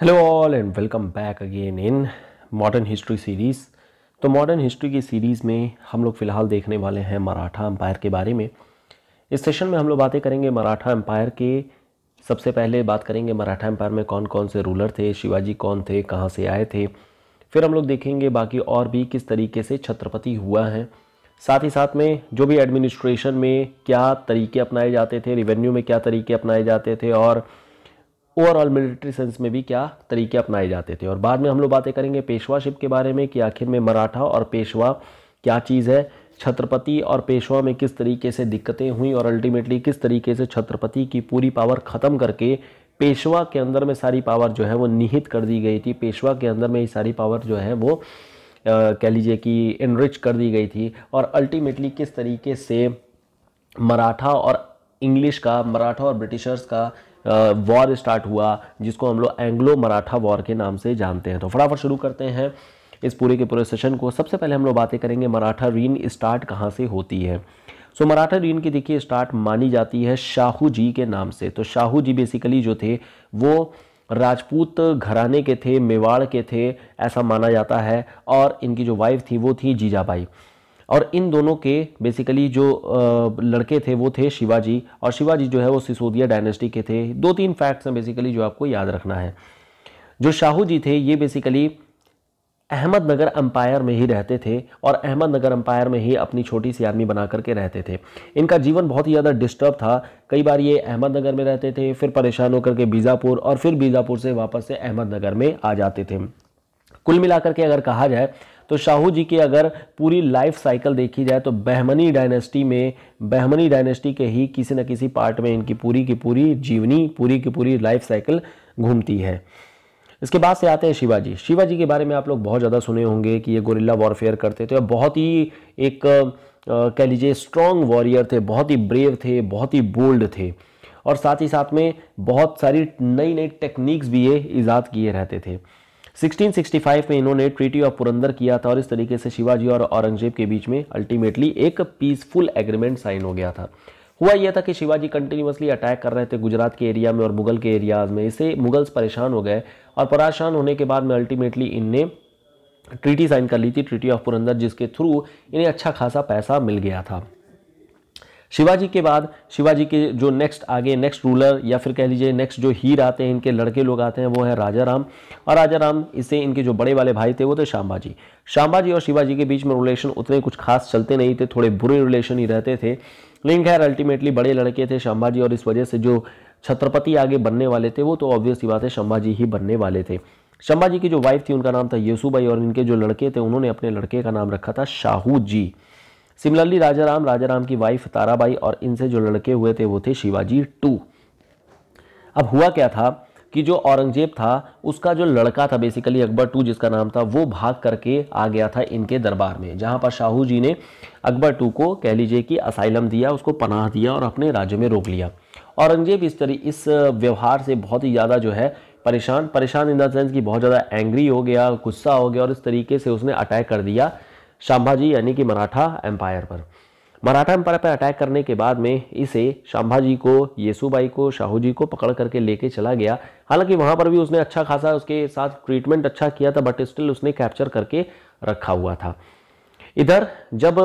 Hello all and welcome back again in modern history series तो modern history की series में हम लोग फ़िलहाल देखने वाले हैं मराठा एम्पायर के बारे में इस सेशन में हम लोग बातें करेंगे मराठा एम्पायर के सबसे पहले बात करेंगे मराठा एम्पायर में कौन कौन से रूलर थे शिवाजी कौन थे कहाँ से आए थे फिर हम लोग देखेंगे बाकी और भी किस तरीके से छत्रपति हुआ है साथ ही साथ में जो भी एडमिनिस्ट्रेशन में क्या तरीके अपनाए जाते थे रिवेन्यू में क्या तरीके अपनाए जाते थे और ओवरऑल मिलिट्री सेंस में भी क्या तरीके अपनाए जाते थे और बाद में हम लोग बातें करेंगे पेशवाशिप के बारे में कि आखिर में मराठा और पेशवा क्या चीज़ है छत्रपति और पेशवा में किस तरीके से दिक्कतें हुई और अल्टीमेटली किस तरीके से छत्रपति की पूरी पावर ख़त्म करके पेशवा के अंदर में सारी पावर जो है वो निहित कर दी गई थी पेशवा के अंदर में ही सारी पावर जो है वो कह लीजिए कि इनरिच कर दी गई थी और अल्टीमेटली किस तरीके से मराठा और इंग्लिश का मराठा और ब्रिटिशर्स का वॉर स्टार्ट हुआ जिसको हम लोग एंग्लो मराठा वॉर के नाम से जानते हैं तो फटाफट शुरू करते हैं इस पूरे के पूरे सेशन को सबसे पहले हम लोग बातें करेंगे मराठा रीन स्टार्ट कहाँ से होती है सो so, मराठा रीन की देखिए स्टार्ट मानी जाती है शाहू जी के नाम से तो शाहू जी बेसिकली जो थे वो राजपूत घराने के थे मेवाड़ के थे ऐसा माना जाता है और इनकी जो वाइफ थी वो थी जीजाबाई और इन दोनों के बेसिकली जो लड़के थे वो थे शिवाजी और शिवाजी जो है वो सिसोदिया डायनेस्टी के थे दो तीन फैक्ट्स हैं बेसिकली जो आपको याद रखना है जो शाहू जी थे ये बेसिकली अहमदनगर अम्पायर में ही रहते थे और अहमदनगर अम्पायर में ही अपनी छोटी सी आर्मी बना करके रहते थे इनका जीवन बहुत ही ज़्यादा डिस्टर्ब था कई बार ये अहमदनगर में रहते थे फिर परेशान होकर के बीजापुर और फिर बीजापुर से वापस से अहमदनगर में आ जाते थे कुल मिलाकर के अगर कहा जाए तो शाहू जी की अगर पूरी लाइफ साइकिल देखी जाए तो बहमनी डायनेस्टी में बहमनी डायनेस्टी के ही किसी न किसी पार्ट में इनकी पूरी की पूरी जीवनी पूरी की पूरी लाइफ साइकिल घूमती है इसके बाद से आते हैं शिवाजी शिवाजी के बारे में आप लोग बहुत ज़्यादा सुने होंगे कि ये गोरिल्ला वॉरफेयर करते थे बहुत ही एक कह लीजिए स्ट्रॉन्ग वॉरियर थे बहुत ही ब्रेव थे बहुत ही बोल्ड थे और साथ ही साथ में बहुत सारी नई नई टेक्निक्स भी ये ईजाद किए रहते थे 1665 में इन्होंने ट्रीटी ऑफ पुरंदर किया था और इस तरीके से शिवाजी और औरंगजेब के बीच में अल्टीमेटली एक पीसफुल एग्रीमेंट साइन हो गया था हुआ यह था कि शिवाजी कंटिन्यूसली अटैक कर रहे थे गुजरात के एरिया में और मुगल के एरियाज में इसे मुगल्स परेशान हो गए और परेशान होने के बाद में अल्टीमेटली इनने ट्रीटी साइन कर ली थी ट्रीटी ऑफ पुरंदर जिसके थ्रू इन्हें अच्छा खासा पैसा मिल गया था शिवाजी के बाद शिवाजी के जो नेक्स्ट आगे नेक्स्ट रूलर या फिर कह लीजिए नेक्स्ट जो हीर आते हैं इनके लड़के लोग आते हैं वो है राजा राम और राजा राम इससे इनके जो बड़े वाले भाई थे वो थे शाम्भाजी शाम्भाजी और शिवाजी के बीच में रिलेशन उतने कुछ खास चलते नहीं थे थोड़े बुरे रिलेशन ही रहते थे लेकिन खैर अल्टीमेटली बड़े लड़के थे शाम्भाजी और इस वजह से जो छत्रपति आगे बनने वाले थे वो तो ऑब्वियसली बात है शंभाजी ही बनने वाले थे शंभाजी की जो वाइफ थी उनका नाम था येसुबाई और इनके जो लड़के थे उन्होंने अपने लड़के का नाम रखा था शाहू जी सिमिलरली राजाराम राजाराम की वाइफ ताराबाई और इनसे जो लड़के हुए थे वो थे शिवाजी टू अब हुआ क्या था कि जो औरंगजेब था उसका जो लड़का था बेसिकली अकबर टू जिसका नाम था वो भाग करके आ गया था इनके दरबार में जहाँ पर शाहू जी ने अकबर टू को कह लीजिए कि असाइलम दिया उसको पनाह दिया और अपने राज्य में रोक लिया औरंगजेब इस तरी इस व्यवहार से बहुत ही ज़्यादा जो है परेशान परेशान इन द सेंस कि बहुत ज़्यादा एंग्री हो गया गुस्सा हो गया और इस तरीके से उसने अटैक कर दिया शाम्भाजी यानी कि मराठा एम्पायर पर मराठा एम्पायर पर अटैक करने के बाद में इसे शाम्भाजी को येसुबाई को शाहू जी को पकड़ करके लेके चला गया हालांकि वहाँ पर भी उसने अच्छा खासा उसके साथ ट्रीटमेंट अच्छा किया था बट स्टिल उसने कैप्चर करके रखा हुआ था इधर जब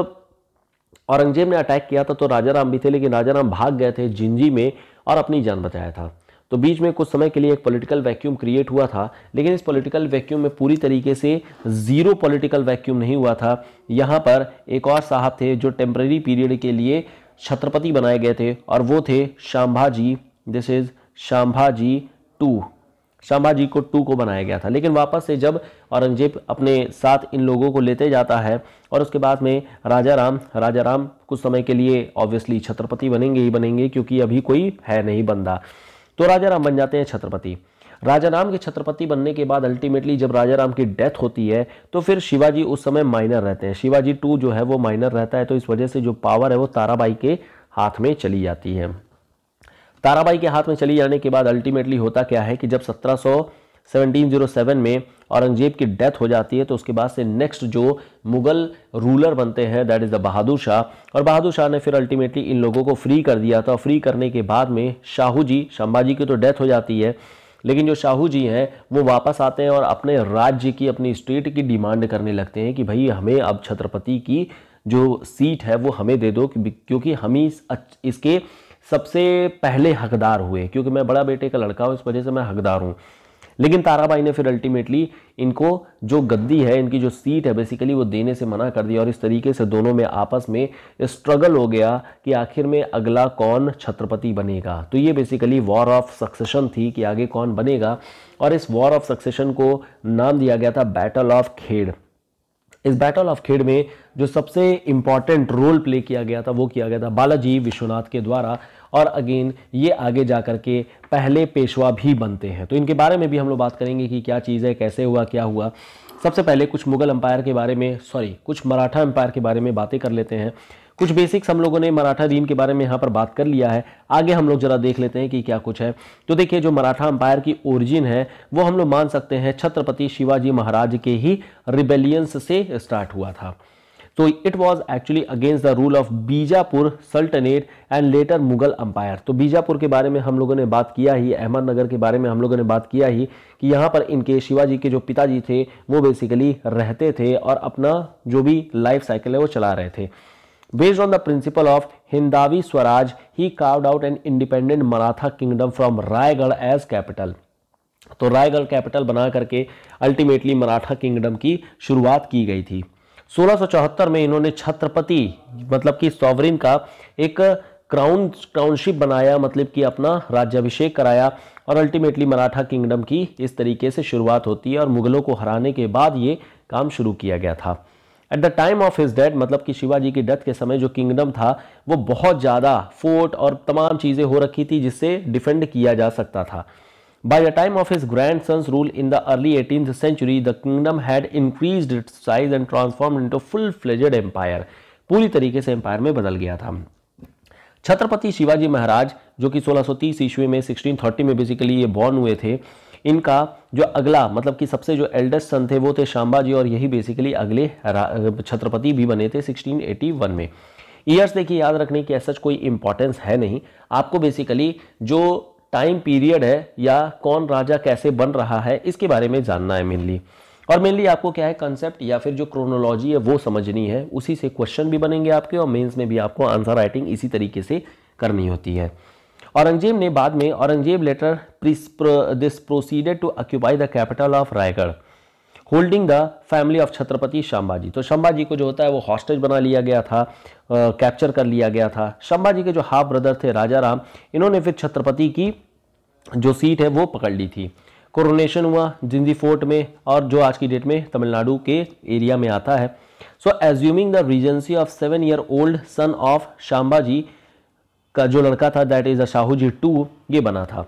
औरंगजेब ने अटैक किया था तो राजा राम भी थे लेकिन राजा राम भाग गए थे जिंजी में और अपनी जान बचाया था तो बीच में कुछ समय के लिए एक पॉलिटिकल वैक्यूम क्रिएट हुआ था लेकिन इस पॉलिटिकल वैक्यूम में पूरी तरीके से ज़ीरो पॉलिटिकल वैक्यूम नहीं हुआ था यहाँ पर एक और साहब थे जो टेम्प्रेरी पीरियड के लिए छत्रपति बनाए गए थे और वो थे Sambhaji this is Sambhaji two Sambhaji को टू को बनाया गया था लेकिन वापस से जब औरंगजेब अपने साथ इन लोगों को लेते जाता है और उसके बाद में राजा राम राजा राम कुछ समय के लिए ऑब्वियसली छत्रपति बनेंगे ही बनेंगे क्योंकि अभी कोई है नहीं बंदा तो राजा राम बन जाते हैं छत्रपति राजा राम के छत्रपति बनने के बाद अल्टीमेटली जब राजा राम की डेथ होती है तो फिर शिवाजी उस समय माइनर रहते हैं शिवाजी टू जो है वो माइनर रहता है तो इस वजह से जो पावर है वो ताराबाई के हाथ में चली जाती है ताराबाई के हाथ में चली जाने के बाद अल्टीमेटली होता क्या है कि जब सत्रह 1777 में औरंगजेब की डेथ हो जाती है तो उसके बाद से नेक्स्ट जो मुगल रूलर बनते हैं that is the Bahadur Shah और बहादुर शाह ने फिर अल्टीमेटली इन लोगों को फ्री कर दिया था फ्री करने के बाद में शाहू जी शंभाजी की तो डेथ हो जाती है लेकिन जो शाहू जी हैं वो वापस आते हैं और अपने राज्य की अपनी स्टेट की डिमांड करने लगते हैं कि भाई हमें अब छत्रपति की जो सीट है वो हमें दे दो क्योंकि हम ही इसके सबसे पहले हकदार हुए क्योंकि मैं बड़ा बेटे का लड़का हूँ इस वजह से मैं हकदार हूँ लेकिन ताराबाई ने फिर अल्टीमेटली इनको जो गद्दी है इनकी जो सीट है बेसिकली वो देने से मना कर दिया और इस तरीके से दोनों में आपस में स्ट्रगल हो गया कि आखिर में अगला कौन छत्रपति बनेगा तो ये बेसिकली वॉर ऑफ सक्सेशन थी कि आगे कौन बनेगा और इस वॉर ऑफ सक्सेशन को नाम दिया गया था बैटल ऑफ खेड़ इस बैटल ऑफ खेड़ में जो सबसे इम्पॉर्टेंट रोल प्ले किया गया था वो किया गया था बालाजी विश्वनाथ के द्वारा और अगेन ये आगे जा कर के पहले पेशवा भी बनते हैं तो इनके बारे में भी हम लोग बात करेंगे कि क्या चीज़ है कैसे हुआ क्या हुआ सबसे पहले कुछ मुगल अम्पायर के बारे में सॉरी कुछ मराठा अम्पायर के बारे में बातें कर लेते हैं कुछ बेसिक्स हम लोगों ने मराठा दीन के बारे में यहाँ पर बात कर लिया है आगे हम लोग जरा देख लेते हैं कि क्या कुछ है तो देखिए जो मराठा अंपायर की ओरिजिन है वो हम लोग मान सकते हैं छत्रपति शिवाजी महाराज के ही रिबेलियंस से स्टार्ट हुआ था तो it was actually against the rule of Bijapur sultanate and later Mughal empire तो बीजापुर के बारे में हम लोगों ने बात किया ही अहमदनगर के बारे में हम लोगों ने बात किया ही कि यहाँ पर इनके शिवाजी के जो पिताजी थे वो बेसिकली रहते थे और अपना जो भी लाइफ साइकिल है वो चला रहे थे based on the principle of Hindavi Swaraj he carved out an independent Maratha kingdom from Raigad as capital तो रायगढ़ कैपिटल बना करके अल्टीमेटली मराठा किंगडम की शुरुआत की गई थी सोलह में इन्होंने छत्रपति मतलब कि सॉवरिन का एक क्राउन क्राउनशिप बनाया मतलब कि अपना राज्याभिषेक कराया और अल्टीमेटली मराठा किंगडम की इस तरीके से शुरुआत होती है और मुगलों को हराने के बाद ये काम शुरू किया गया था at the time of his death मतलब कि शिवाजी की डेथ के समय जो किंगडम था वो बहुत ज़्यादा फोर्ट और तमाम चीज़ें हो रखी थी जिससे डिफेंड किया जा सकता था By the time of his grandson's rule in the early 18th century, the kingdom had increased its size and transformed into full-fledged empire. पूरी तरीके से एम्पायर में बदल गया था छत्रपति शिवाजी महाराज जो कि 1630 ईस्वी में 1630 में बेसिकली ये बॉर्न हुए थे इनका जो अगला मतलब कि सबसे जो एल्डेस्ट सन थे वो थे शाम्बाजी और यही बेसिकली अगले छत्रपति भी बने थे 1681 में ईयर्स देखिए याद रखने की सच कोई इंपॉर्टेंस है नहीं आपको बेसिकली जो टाइम पीरियड है या कौन राजा कैसे बन रहा है इसके बारे में जानना है मेनली और मेनली आपको क्या है कंसेप्ट या फिर जो क्रोनोलॉजी है वो समझनी है उसी से क्वेश्चन भी बनेंगे आपके और मेंस में भी आपको आंसर राइटिंग इसी तरीके से करनी होती है औरंगजेब ने बाद में Aurangzeb later this proceeded to occupy the capital of Raigad holding the family of Chhatrapati Sambhaji तो शंभाजी को जो होता है वो हॉस्टेज बना लिया गया था कैप्चर कर लिया गया था शंभाजी के जो हाफ ब्रदर थे राजा राम इन्होंने फिर छत्रपति की जो सीट है वो पकड़ ली थी कोरोनेशन हुआ जिंदी फोर्ट में और जो आज की डेट में तमिलनाडु के एरिया में आता है so assuming the regency of seven year old son of Sambhaji का जो लड़का था that is a Shahu ji two ये बना था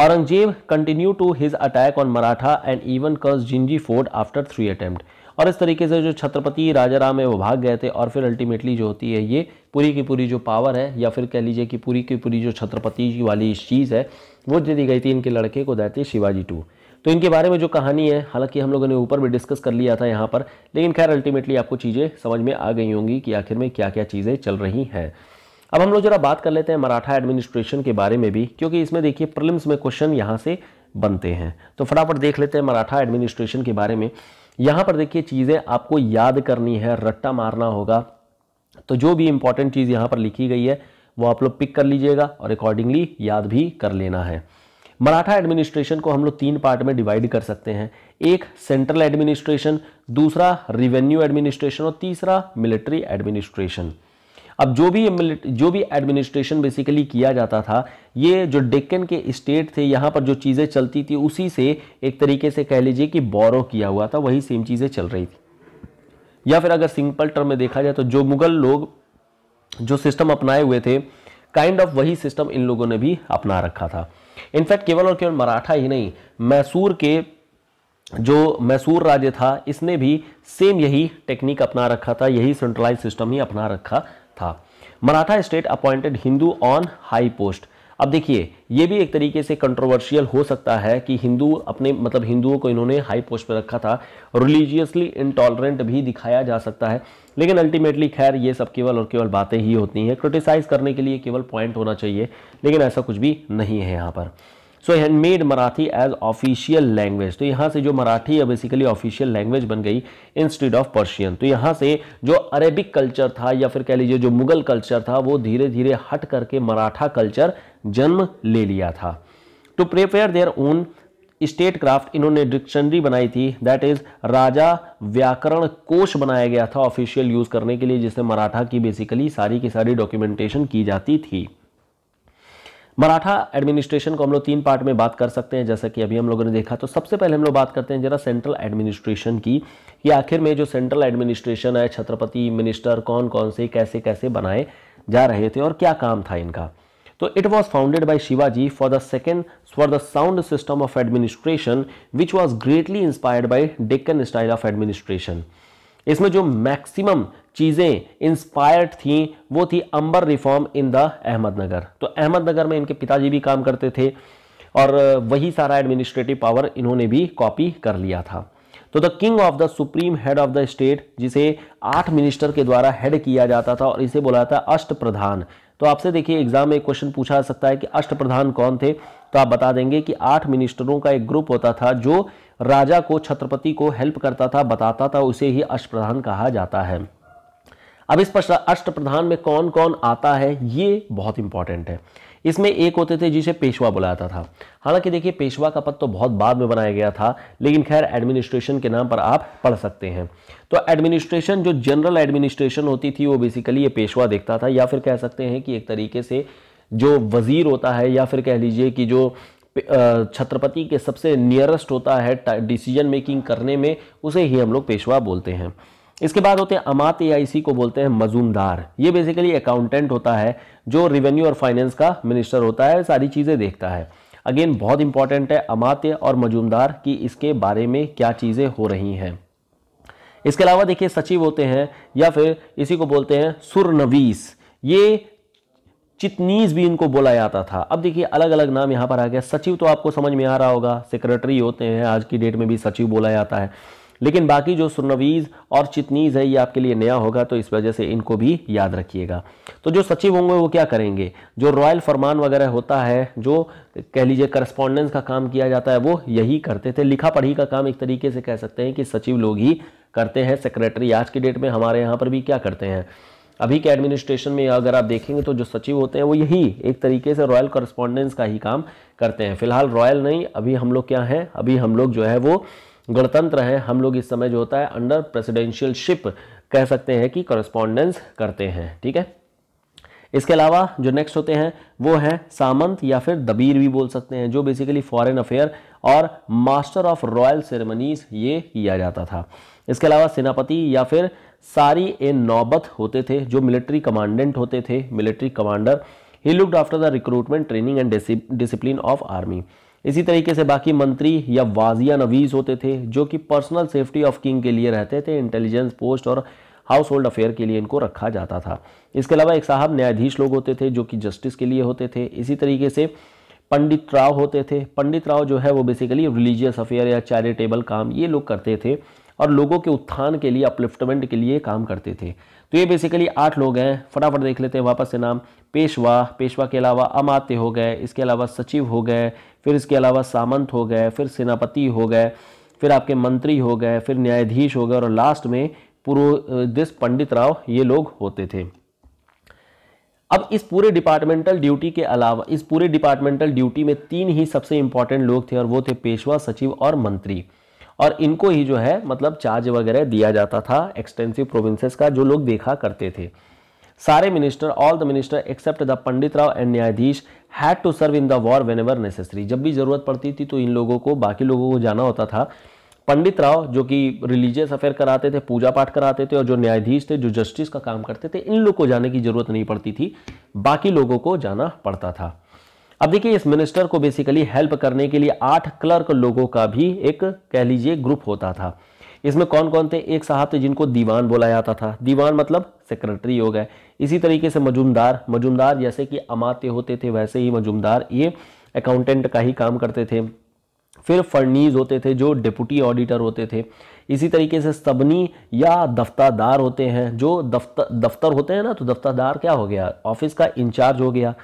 Aurangzeb continue to his attack on Maratha and even curse Gingee fort after three attempt और इस तरीके से जो छत्रपति राजा राम है वो भाग गए थे और फिर अल्टीमेटली जो होती है ये पूरी की पूरी जो पावर है या फिर कह लीजिए कि पूरी की पूरी जो छत्रपति वाली चीज़ है वो दे दी गई थी इनके लड़के को दैट शिवाजी टू तो इनके बारे में जो कहानी है हालांकि हम लोगों ने ऊपर भी डिस्कस कर लिया था यहाँ पर लेकिन खैर अल्टीमेटली आपको चीज़ें समझ में आ गई होंगी कि आखिर में क्या क्या चीज़ें चल रही हैं अब हम लोग जरा बात कर लेते हैं मराठा एडमिनिस्ट्रेशन के बारे में भी क्योंकि इसमें देखिए प्रिलिम्स में क्वेश्चन यहाँ से बनते हैं तो फटाफट देख लेते हैं मराठा एडमिनिस्ट्रेशन के बारे में यहाँ पर देखिए चीज़ें आपको याद करनी है रट्टा मारना होगा तो जो भी इंपॉर्टेंट चीज़ यहाँ पर लिखी गई है वो आप लोग पिक कर लीजिएगा और अकॉर्डिंगली याद भी कर लेना है मराठा एडमिनिस्ट्रेशन को हम लोग तीन पार्ट में डिवाइड कर सकते हैं एक सेंट्रल एडमिनिस्ट्रेशन दूसरा रिवेन्यू एडमिनिस्ट्रेशन और तीसरा मिलिट्री एडमिनिस्ट्रेशन अब जो भी जो भी एडमिनिस्ट्रेशन बेसिकली किया जाता था ये जो डेक्कन के स्टेट थे यहाँ पर जो चीज़ें चलती थी उसी से एक तरीके से कह लीजिए कि बोरो किया हुआ था वही सेम चीज़ें चल रही थी या फिर अगर सिंपल टर्म में देखा जाए तो जो मुगल लोग जो सिस्टम अपनाए हुए थे काइंड kind ऑफ of वही सिस्टम इन लोगों ने भी अपना रखा था इनफैक्ट केवल और केवल मराठा ही नहीं मैसूर के जो मैसूर राज्य था इसने भी सेम यही टेक्निक अपना रखा था यही सेंट्रलाइज सिस्टम ही अपना रखा था Maratha state appointed Hindu on high post अब देखिए ये भी एक तरीके से कंट्रोवर्शियल हो सकता है कि हिंदू अपने मतलब हिंदुओं को इन्होंने हाई पोस्ट पर रखा था रिलीजियसली इंटॉलरेंट भी दिखाया जा सकता है लेकिन अल्टीमेटली खैर ये सब केवल और केवल बातें ही होती हैं क्रिटिसाइज करने के लिए केवल पॉइंट होना चाहिए लेकिन ऐसा कुछ भी नहीं है यहाँ पर so handmade made Marathi as official language तो यहाँ से जो मराठी है बेसिकली ऑफिशियल लैंग्वेज बन गई इंस्टीड ऑफ पर्शियन तो यहाँ से जो अरेबिक कल्चर था या फिर कह लीजिए जो मुगल कल्चर था वो धीरे धीरे हट करके मराठा कल्चर जन्म ले लिया था to prepare their own state craft इन्होंने डिक्शनरी बनाई थी दैट इज राजा व्याकरण कोश बनाया गया था ऑफिशियल यूज करने के लिए जिससे मराठा की बेसिकली सारी की सारी डॉक्यूमेंटेशन की जाती थी मराठा एडमिनिस्ट्रेशन को हम लोग तीन पार्ट में बात कर सकते हैं जैसा कि अभी हम लोगों ने देखा तो सबसे पहले हम लोग बात करते हैं जरा सेंट्रल एडमिनिस्ट्रेशन की कि आखिर में जो सेंट्रल एडमिनिस्ट्रेशन है छत्रपति मिनिस्टर कौन कौन से कैसे कैसे बनाए जा रहे थे और क्या काम था इनका तो it was founded by Shivaji for the second for the sound system of administration which was greatly inspired by Deccan style of administration इसमें जो मैक्सिमम चीज़ें इंस्पायर्ड थी वो थी Ambar reform in the Ahmadnagar तो अहमदनगर में इनके पिताजी भी काम करते थे और वही सारा एडमिनिस्ट्रेटिव पावर इन्होंने भी कॉपी कर लिया था तो the king of the supreme head of the state जिसे आठ मिनिस्टर के द्वारा हेड किया जाता था और इसे बोला था अष्ट प्रधान तो आपसे देखिए एग्जाम में क्वेश्चन पूछा सकता है कि अष्ट प्रधान कौन थे तो आप बता देंगे कि आठ मिनिस्टरों का एक ग्रुप होता था जो राजा को छत्रपति को हेल्प करता था बताता था उसे ही अष्टप्रधान कहा जाता है अब इस अष्ट प्रधान में कौन कौन आता है ये बहुत इंपॉर्टेंट है इसमें एक होते थे जिसे पेशवा बुलाता था हालांकि देखिए पेशवा का पद तो बहुत बाद में बनाया गया था लेकिन खैर एडमिनिस्ट्रेशन के नाम पर आप पढ़ सकते हैं तो एडमिनिस्ट्रेशन जो जनरल एडमिनिस्ट्रेशन होती थी वो बेसिकली ये पेशवा देखता था या फिर कह सकते हैं कि एक तरीके से जो वज़ीर होता है या फिर कह लीजिए कि जो छत्रपति के सबसे नियरेस्ट होता है डिसीजन मेकिंग करने में उसे ही हम लोग पेशवा बोलते हैं इसके बाद होते हैं अमात ए को बोलते हैं मजूमदार ये बेसिकली अकाउंटेंट होता है जो रेवेन्यू और फाइनेंस का मिनिस्टर होता है सारी चीज़ें देखता है अगेन बहुत इंपॉर्टेंट है अमात्य और मजूमदार की इसके बारे में क्या चीज़ें हो रही हैं इसके अलावा देखिए सचिव होते हैं या फिर इसी को बोलते हैं सुरनवीस ये चितनीज भी इनको बोला जाता था अब देखिए अलग अलग नाम यहाँ पर आ गया सचिव तो आपको समझ में आ रहा होगा सेक्रेटरी होते हैं आज की डेट में भी सचिव बोला जाता है लेकिन बाकी जो सुरनवीज़ और चितनीज़ है ये आपके लिए नया होगा तो इस वजह से इनको भी याद रखिएगा तो जो सचिव होंगे वो क्या करेंगे जो रॉयल फरमान वगैरह होता है जो कह लीजिए करस्पॉन्डेंस का काम किया जाता है वो यही करते थे लिखा पढ़ी का काम एक तरीके से कह सकते हैं कि सचिव लोग ही करते हैं सेक्रेटरी आज की डेट में हमारे यहाँ पर भी क्या करते हैं अभी के एडमिनिस्ट्रेशन में अगर आप देखेंगे तो जो सचिव होते हैं वो यही एक तरीके से रॉयल कॉरेस्पॉन्डेंस का ही काम करते हैं फिलहाल रॉयल नहीं अभी हम लोग क्या हैं अभी हम लोग जो है वो गणतंत्र है हम लोग इस समय जो होता है अंडर प्रेसिडेंशियलशिप कह सकते हैं कि कॉरेस्पॉन्डेंस करते हैं ठीक है इसके अलावा जो नेक्स्ट होते हैं वो हैं सामंत या फिर दबीर भी बोल सकते हैं जो बेसिकली फॉरेन अफेयर और मास्टर ऑफ रॉयल सेरेमनीज ये किया जाता था इसके अलावा सेनापति या फिर सारी ए नौबत होते थे जो मिलिट्री कमांडेंट होते थे military commander he looked after the recruitment training and discipline of army इसी तरीके से बाकी मंत्री या वाजिया नवीज होते थे जो कि पर्सनल सेफ्टी ऑफ किंग के लिए रहते थे इंटेलिजेंस पोस्ट और हाउस होल्ड अफेयर के लिए इनको रखा जाता था इसके अलावा एक साहब न्यायाधीश लोग होते थे जो कि जस्टिस के लिए होते थे इसी तरीके से पंडित राव होते थे पंडित राव जो है वो बेसिकली रिलीजियस अफेयर या चैरिटेबल काम ये लोग करते थे और लोगों के उत्थान के लिए अपलिफ्टमेंट के लिए काम करते थे तो ये बेसिकली आठ लोग हैं फटाफट देख लेते हैं वापस से नाम पेशवा पेशवा के अलावा अमात्य हो गए इसके अलावा सचिव हो गए फिर इसके अलावा सामंत हो गए फिर सेनापति हो गए फिर आपके मंत्री हो गए फिर न्यायाधीश हो गए और लास्ट में दिस पंडित राव ये लोग होते थे अब इस पूरे डिपार्टमेंटल ड्यूटी के अलावा इस पूरे डिपार्टमेंटल ड्यूटी में तीन ही सबसे इंपॉर्टेंट लोग थे और वो थे पेशवा सचिव और मंत्री और इनको ही जो है मतलब चार्ज वगैरह दिया जाता था एक्सटेंसिव प्रोविंसेस का जो लोग देखा करते थे सारे minister all the minister except the Pandit Rao and न्यायाधीश had to serve in the war whenever necessary जब भी ज़रूरत पड़ती थी तो इन लोगों को बाकी लोगों को जाना होता था पंडित राव जो कि रिलीजियस अफेयर कराते थे पूजा पाठ कराते थे और जो न्यायाधीश थे जो जस्टिस का काम करते थे इन लोग को जाने की जरूरत नहीं पड़ती थी बाकी लोगों को जाना पड़ता था अब देखिए इस मिनिस्टर को बेसिकली हेल्प करने के लिए आठ क्लर्क लोगों का भी एक कह लीजिए ग्रुप होता था इसमें कौन कौन थे एक साहब थे जिनको दीवान बोला जाता था दीवान मतलब सेक्रेटरी हो गए इसी तरीके से मजुमदार मजुमदार जैसे कि अमाते होते थे वैसे ही मजुमदार ये अकाउंटेंट का ही काम करते थे फिर फर्नीज होते थे जो डिप्टी ऑडिटर होते थे इसी तरीके से सबनी या दफ्तादार होते हैं जो दफ्तर दफ्तर होते हैं ना तो दफ्तादार क्या हो गया ऑफिस का इंचार्ज हो गया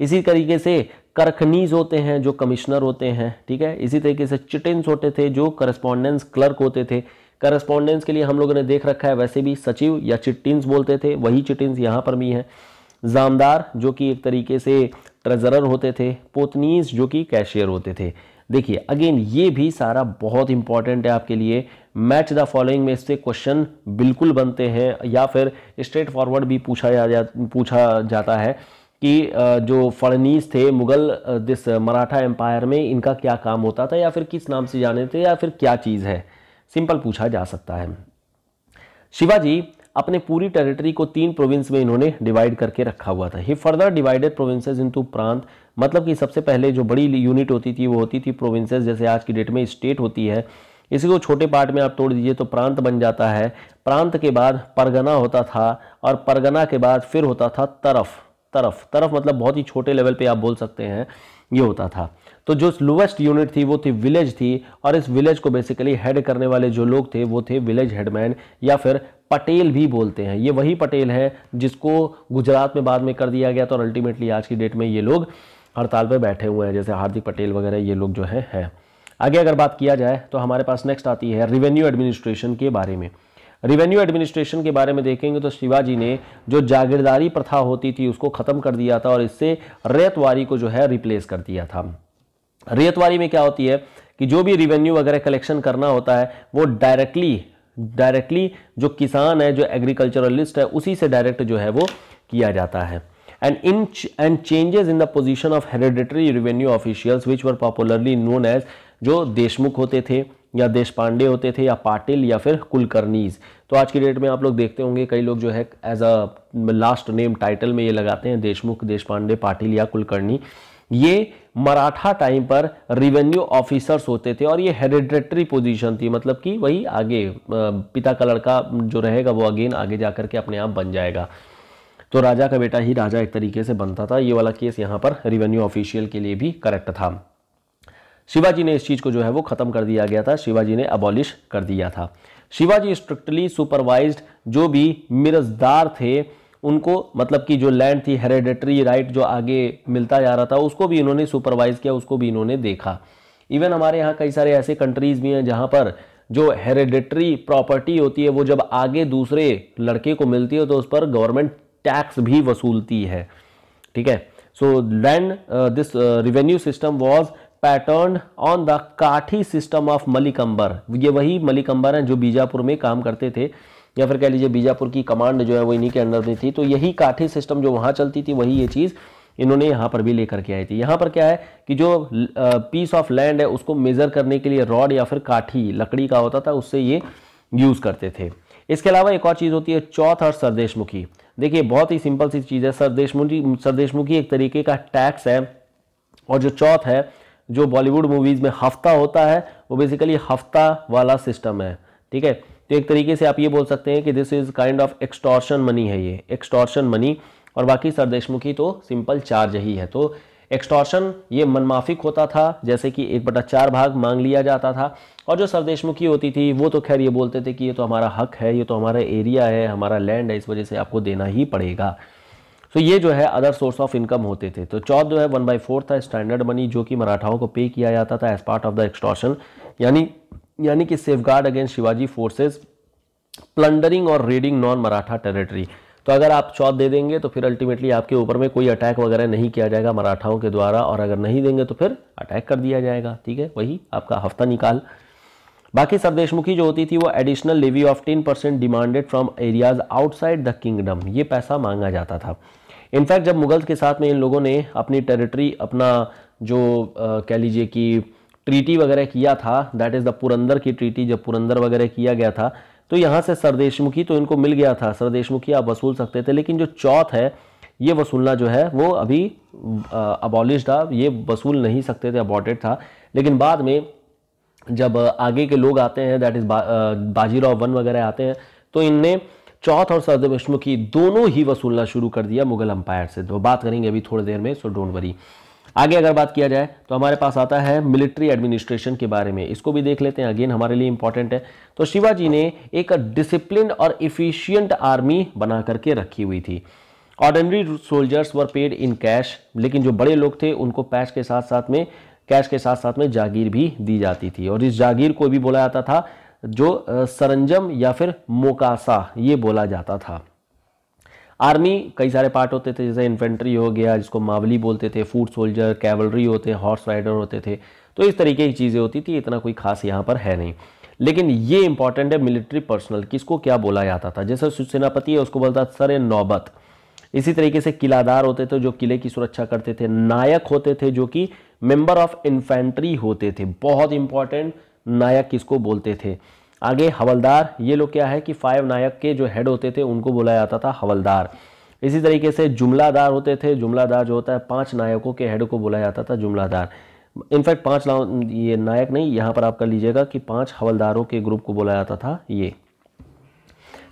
इसी तरीके से करखनीज होते हैं जो कमिश्नर होते हैं ठीक है इसी तरीके से चिटेंस होते थे जो करस्पॉन्डेंस क्लर्क होते थे करस्पॉन्डेंस के लिए हम लोगों ने देख रखा है वैसे भी सचिव या चिटिन्स बोलते थे वही चिटिन्स यहाँ पर भी हैं जामदार जो कि एक तरीके से ट्रेजरर होते थे पोतनीस जो कि कैशियर होते थे देखिए अगेन ये भी सारा बहुत इंपॉर्टेंट है आपके लिए मैच द फॉलोइंग में इससे क्वेश्चन बिल्कुल बनते हैं या फिर स्ट्रेट फॉरवर्ड भी पूछा जा पूछा जाता है कि जो फड़नीस थे मुगल दिस मराठा एम्पायर में इनका क्या काम होता था या फिर किस नाम से जाने थे या फिर क्या चीज़ है सिंपल पूछा जा सकता है शिवाजी अपने पूरी टेरिटरी को तीन प्रोविंस में इन्होंने डिवाइड करके रखा हुआ था he further divided provinces into प्रांत मतलब कि सबसे पहले जो बड़ी यूनिट होती थी वो होती थी प्रोविंसेज जैसे आज की डेट में स्टेट होती है इसी को छोटे पार्ट में आप तोड़ दीजिए तो प्रांत बन जाता है प्रांत के बाद परगना होता था और परगना के बाद फिर होता था तरफ तरफ तरफ मतलब बहुत ही छोटे लेवल पे आप बोल सकते हैं ये होता था तो जो लोवेस्ट यूनिट थी वो थी विलेज थी और इस विलेज को बेसिकली हेड करने वाले जो लोग थे वो थे विलेज हेडमैन या फिर पटेल भी बोलते हैं ये वही पटेल है जिसको गुजरात में बाद में कर दिया गया था और अल्टीमेटली आज की डेट में ये लोग हड़ताल पर बैठे हुए हैं जैसे हार्दिक पटेल वगैरह ये लोग जो है हैं आगे अगर बात किया जाए तो हमारे पास नेक्स्ट आती है रिवेन्यू एडमिनिस्ट्रेशन के बारे में रिवेन्यू एडमिनिस्ट्रेशन के बारे में देखेंगे तो शिवाजी ने जो जागीरदारी प्रथा होती थी उसको ख़त्म कर दिया था और इससे रेतवारी को जो है रिप्लेस कर दिया था रेतवारी में क्या होती है कि जो भी रिवेन्यू वगैरह कलेक्शन करना होता है वो डायरेक्टली डायरेक्टली जो किसान है जो एग्रीकल्चरलिस्ट है उसी से डायरेक्ट जो है वो किया जाता है and in and changes in the position of hereditary revenue officials which were popularly known as जो देशमुख होते थे या देश पांडे होते थे या पाटिल या फिर कुलकर्णीज तो आज की डेट में आप लोग देखते होंगे कई लोग जो है as a last name title में ये लगाते हैं देशमुख देश पांडे पाटिल या कुलकर्णी ये मराठा टाइम पर रिवेन्यू ऑफिसर्स होते थे और ये हेरिडेटरी पोजीशन थी मतलब कि वही आगे पिता का लड़का जो रहेगा वो अगेन आगे जा करके अपने आप बन जाएगा तो राजा का बेटा ही राजा एक तरीके से बनता था ये वाला केस यहाँ पर रिवेन्यू ऑफिशियल के लिए भी करेक्ट था शिवाजी ने इस चीज़ को जो है वो ख़त्म कर दिया गया था शिवाजी ने अबॉलिश कर दिया था शिवाजी स्ट्रिक्टली सुपरवाइज्ड जो भी मिरजदार थे उनको मतलब कि जो लैंड थी हेरेडिटरी राइट जो आगे मिलता जा रहा था उसको भी इन्होंने सुपरवाइज़ किया उसको भी इन्होंने देखा इवन हमारे यहाँ कई सारे ऐसे कंट्रीज़ भी हैं जहाँ पर जो हेरेडिटरी प्रॉपर्टी होती है वो जब आगे दूसरे लड़के को मिलती है तो उस पर गवर्नमेंट टैक्स भी वसूलती है ठीक है so land this revenue system was pattern on the Kathi system of Malik Ambar ये वही मलिकंबर हैं जो बीजापुर में काम करते थे या फिर कह लीजिए बीजापुर की कमांड जो है वो इन्हीं के अंडर में थी तो यही काठी सिस्टम जो वहाँ चलती थी वही ये चीज़ इन्होंने यहाँ पर भी लेकर के आई थी यहाँ पर क्या है कि जो पीस ऑफ लैंड है उसको मेज़र करने के लिए रॉड या फिर काठी लकड़ी का होता था उससे ये यूज़ करते थे इसके अलावा एक और चीज़ होती है चौथ और सरदेशमुखी देखिए बहुत ही सिंपल सी चीज़ है सरदेशमुखी सरदेशमुखी एक तरीके का टैक्स है और जो चौथ है जो बॉलीवुड मूवीज़ में हफ्ता होता है वो बेसिकली हफ्ता वाला सिस्टम है ठीक है तो एक तरीके से आप ये बोल सकते हैं कि this is kind of extortion money है ये एक्सटॉर्शन मनी और बाकी सर देशमुखी तो सिंपल चार्ज ही है तो एक्सटॉर्शन ये मनमाफिक होता था जैसे कि एक बटा चार भाग मांग लिया जाता था और जो सरदेशमुखी होती थी वो तो खैर ये बोलते थे कि ये तो हमारा हक है ये तो हमारा एरिया है हमारा लैंड है इस वजह से आपको देना ही पड़ेगा सो ये जो है अदर सोर्स ऑफ इनकम होते थे तो चौथ जो है वन बाई फोर था स्टैंडर्ड मनी जो कि मराठाओं को पे किया जाता था as part of the extortion यानी यानी कि safeguard against Shivaji forces plundering और रेडिंग नॉन मराठा टेरिटरी तो अगर आप चौथ दे देंगे तो फिर अल्टीमेटली आपके ऊपर में कोई अटैक वगैरह नहीं किया जाएगा मराठाओं के द्वारा और अगर नहीं देंगे तो फिर अटैक कर दिया जाएगा ठीक है वही आपका हफ्ता निकाल बाकी सरदेशमुखी जो होती थी वो additional levy of ten percent demanded from areas outside the kingdom ये पैसा मांगा जाता था इनफैक्ट जब मुगल्स के साथ में इन लोगों ने अपनी टेरिटरी अपना जो कह लीजिए कि ट्रीटी वगैरह किया था दैट इज़ द पुरंदर की ट्रीटी जब पुरंदर वगैरह किया गया था तो यहाँ से सरदेशमुखी तो इनको मिल गया था सरदेशमुखी आप वसूल सकते थे लेकिन जो चौथ है ये वसूलना जो है वो अभी अबॉलिश था ये वसूल नहीं सकते थे अबॉटेड था लेकिन बाद में जब आगे के लोग आते हैं दैट इज़ बा, बाजीराव वन वगैरह आते हैं तो इनने चौथ और सदमशमुखी दोनों ही वसूलना शुरू कर दिया मुगल अंपायर से तो बात करेंगे अभी थोड़ी देर में सो डोंट वरी आगे अगर बात किया जाए तो हमारे पास आता है मिलिट्री एडमिनिस्ट्रेशन के बारे में इसको भी देख लेते हैं अगेन हमारे लिए इंपॉर्टेंट है तो शिवाजी ने एक डिसिप्लिन और इफिशियंट आर्मी बना करके रखी हुई थी ordinary soldiers were paid in cash लेकिन जो बड़े लोग थे उनको पैश के साथ साथ में कैश के साथ साथ में जागीर भी दी जाती थी और इस जागीर को भी बोला जाता था जो सरंजम या फिर मोकासा ये बोला जाता था आर्मी कई सारे पार्ट होते थे जैसे इन्फेंट्री हो गया जिसको मावली बोलते थे फूड सोल्जर कैवलरी होते हॉर्स राइडर होते थे तो इस तरीके की चीज़ें होती थी इतना कोई खास यहाँ पर है नहीं लेकिन ये इंपॉर्टेंट है मिलिट्री पर्सनल किसको क्या बोला जाता था जैसे सेनापति है उसको बोलता था सर नौबत इसी तरीके से किलादार होते थे जो किले की सुरक्षा करते थे नायक होते थे जो कि मेंबर ऑफ इन्फेंट्री होते थे बहुत इंपॉर्टेंट नायक किसको बोलते थे आगे हवलदार ये लोग क्या है कि फाइव नायक के जो हेड होते थे उनको बोला जाता था हवलदार इसी तरीके से जुमलादार होते थे जुमलादार जो होता है पांच नायकों के हेड को बोला जाता था जुमलादार इनफैक्ट पांच ये नायक नहीं यहाँ पर आप कर लीजिएगा कि पांच हवलदारों के ग्रुप को बोला जाता था ये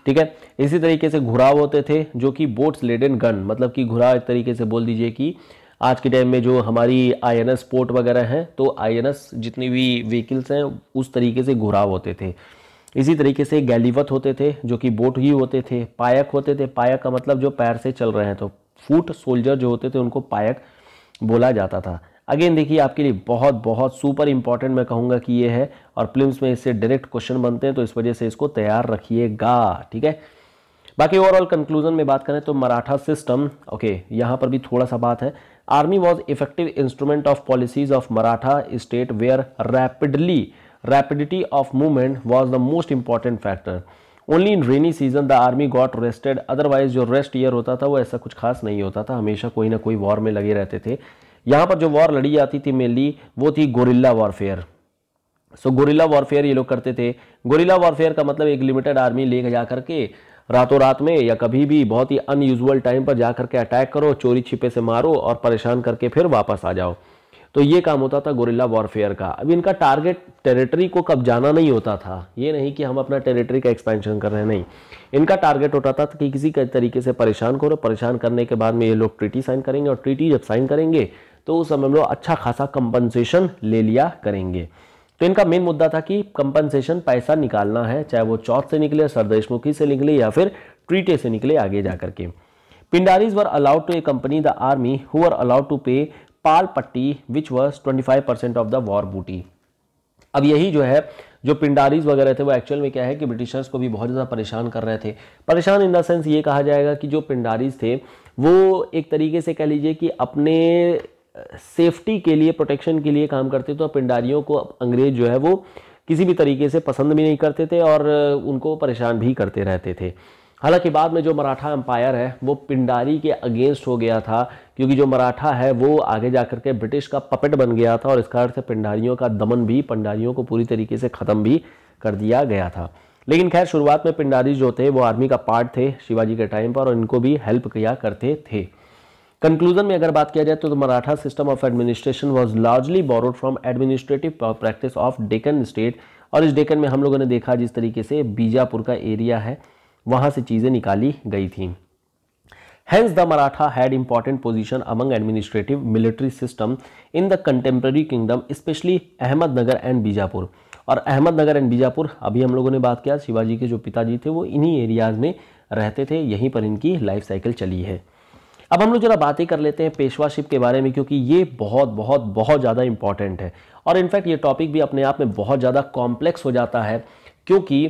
ठीक है इसी तरीके से घुराव होते थे जो कि बोट्स लेडन गन मतलब कि घुराव एक तरीके से बोल दीजिए कि आज के टाइम में जो हमारी आई एन एस पोर्ट वगैरह हैं तो आई एन एस जितनी भी व्हीकल्स हैं उस तरीके से घुराव होते थे इसी तरीके से गैलीवत होते थे जो कि बोट ही होते थे पायक होते थे पायक का मतलब जो पैर से चल रहे हैं तो फूट सोल्जर जो होते थे उनको पायक बोला जाता था अगेन देखिए आपके लिए बहुत बहुत सुपर इंपॉर्टेंट मैं कहूँगा कि ये है और फिल्म्स में इससे डायरेक्ट क्वेश्चन बनते हैं तो इस वजह से इसको तैयार रखिएगा ठीक है बाकी ओवरऑल कंक्लूजन में बात करें तो मराठा सिस्टम ओके यहाँ पर भी थोड़ा सा बात है army was effective instrument of policies of Maratha state where rapidly rapidity of movement was the most important factor only in rainy season the army got rested otherwise जो रेस्ट ईयर होता था वो ऐसा कुछ खास नहीं होता था हमेशा कोई ना कोई वॉर में लगे रहते थे यहाँ पर जो वॉर लड़ी जाती थी मेनली वो थी guerrilla warfare so guerrilla warfare ये लोग करते थे गोरिल्ला वॉरफेयर का मतलब एक लिमिटेड आर्मी ले जा करके रातों रात में या कभी भी बहुत ही अनयूजल टाइम पर जा करके अटैक करो चोरी छिपे से मारो और परेशान करके फिर वापस आ जाओ तो ये काम होता था गोरिल्ला वॉरफेयर का अब इनका टारगेट टेरिटरी को कब जाना नहीं होता था ये नहीं कि हम अपना टेरिटरी का एक्सपेंशन कर रहे हैं नहीं इनका टारगेट होता था कि किसी तरीके से परेशान करो परेशान करने के बाद में ये लोग ट्रीटी साइन करेंगे और ट्रीटी जब साइन करेंगे तो उस समय हम लोग अच्छा खासा कंपनसेशन ले लिया करेंगे तो इनका मेन मुद्दा था कि कंपनसेशन पैसा निकालना है चाहे वो चौथ से निकले सरदेशमुखी से निकले या फिर ट्रीटे से निकले आगे जा करके Pindaris were allowed to accompany the army who are allowed to pay palpatti which was twenty five percent of the war booty अब यही जो है जो पिंडारीज वगैरह थे वो एक्चुअल में क्या है कि ब्रिटिशर्स को भी बहुत ज़्यादा परेशान कर रहे थे परेशान इन द सेंस ये कहा जाएगा कि जो पिंडारीज थे वो एक तरीके से कह लीजिए कि अपने सेफ्टी के लिए प्रोटेक्शन के लिए काम करते तो पिंडारियों को अंग्रेज जो है वो किसी भी तरीके से पसंद भी नहीं करते थे और उनको परेशान भी करते रहते थे हालांकि बाद में जो मराठा एम्पायर है वो पिंडारी के अगेंस्ट हो गया था क्योंकि जो मराठा है वो आगे जा करके ब्रिटिश का पपेट बन गया था और इसका अर्थ पिंडारियों का दमन भी पिंडारियों को पूरी तरीके से ख़त्म भी कर दिया गया था लेकिन खैर शुरुआत में पिंडारी जो थे वो आर्मी का पार्ट थे शिवाजी के टाइम पर और इनको भी हेल्प किया करते थे कंक्लूजन में अगर बात किया जाए तो, Maratha system of administration was largely borrowed from administrative practice of Deccan state और इस डेकन में हम लोगों ने देखा जिस तरीके से बीजापुर का एरिया है वहाँ से चीज़ें निकाली गई थी hence the Maratha had important position among administrative military system in the contemporary kingdom especially Ahmednagar and Bijapur और अहमदनगर एंड बीजापुर अभी हम लोगों ने बात किया शिवाजी के जो पिताजी थे वो इन्हीं एरियाज में रहते थे यहीं पर इनकी लाइफ साइकिल चली है अब हम लोग जरा बातें कर लेते हैं पेशवाशिप के बारे में क्योंकि ये बहुत बहुत बहुत ज़्यादा इंपॉर्टेंट है और इनफैक्ट ये टॉपिक भी अपने आप में बहुत ज़्यादा कॉम्प्लेक्स हो जाता है क्योंकि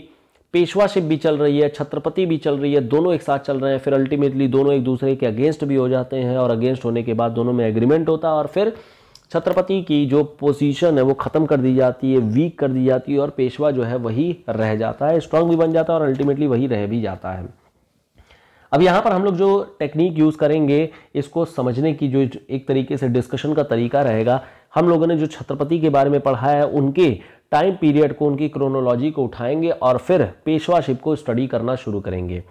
पेशवाशिप भी चल रही है छत्रपति भी चल रही है दोनों एक साथ चल रहे हैं फिर अल्टीमेटली दोनों एक दूसरे के अगेंस्ट भी हो जाते हैं और अगेंस्ट होने के बाद दोनों में एग्रीमेंट होता है और फिर छत्रपति की जो पोजीशन है वो ख़त्म कर दी जाती है वीक कर दी जाती है और पेशवा जो है वही रह जाता है स्ट्रांग भी बन जाता है और अल्टीमेटली वही रह भी जाता है अब यहाँ पर हम लोग जो टेक्निक यूज़ करेंगे इसको समझने की जो एक तरीके से डिस्कशन का तरीका रहेगा हम लोगों ने जो छत्रपति के बारे में पढ़ा है उनके टाइम पीरियड को उनकी क्रोनोलॉजी को उठाएंगे और फिर पेशवाशिप को स्टडी करना शुरू करेंगे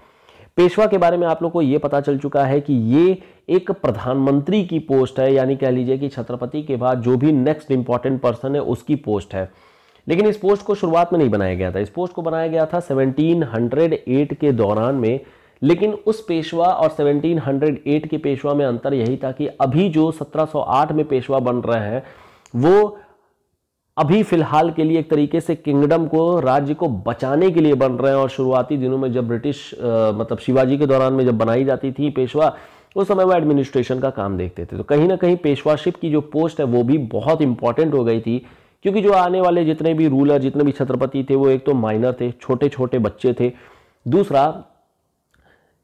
पेशवा के बारे में आप लोग को ये पता चल चुका है कि ये एक प्रधानमंत्री की पोस्ट है यानी कह लीजिए कि छत्रपति के बाद जो भी नेक्स्ट इंपॉर्टेंट पर्सन है उसकी पोस्ट है लेकिन इस पोस्ट को शुरुआत में नहीं बनाया गया था इस पोस्ट को बनाया गया था 1708 के दौरान में लेकिन उस पेशवा और 1708 के पेशवा में अंतर यही था कि अभी जो 1708 में पेशवा बन रहे हैं वो अभी फिलहाल के लिए एक तरीके से किंगडम को राज्य को बचाने के लिए बन रहे हैं और शुरुआती दिनों में जब ब्रिटिश मतलब शिवाजी के दौरान में जब बनाई जाती थी पेशवा उस समय वो एडमिनिस्ट्रेशन का काम देखते थे तो कहीं ना कहीं पेशवाशिप की जो पोस्ट है वो भी बहुत इंपॉर्टेंट हो गई थी क्योंकि जो आने वाले जितने भी रूलर जितने भी छत्रपति थे वो एक तो माइनर थे छोटे छोटे बच्चे थे दूसरा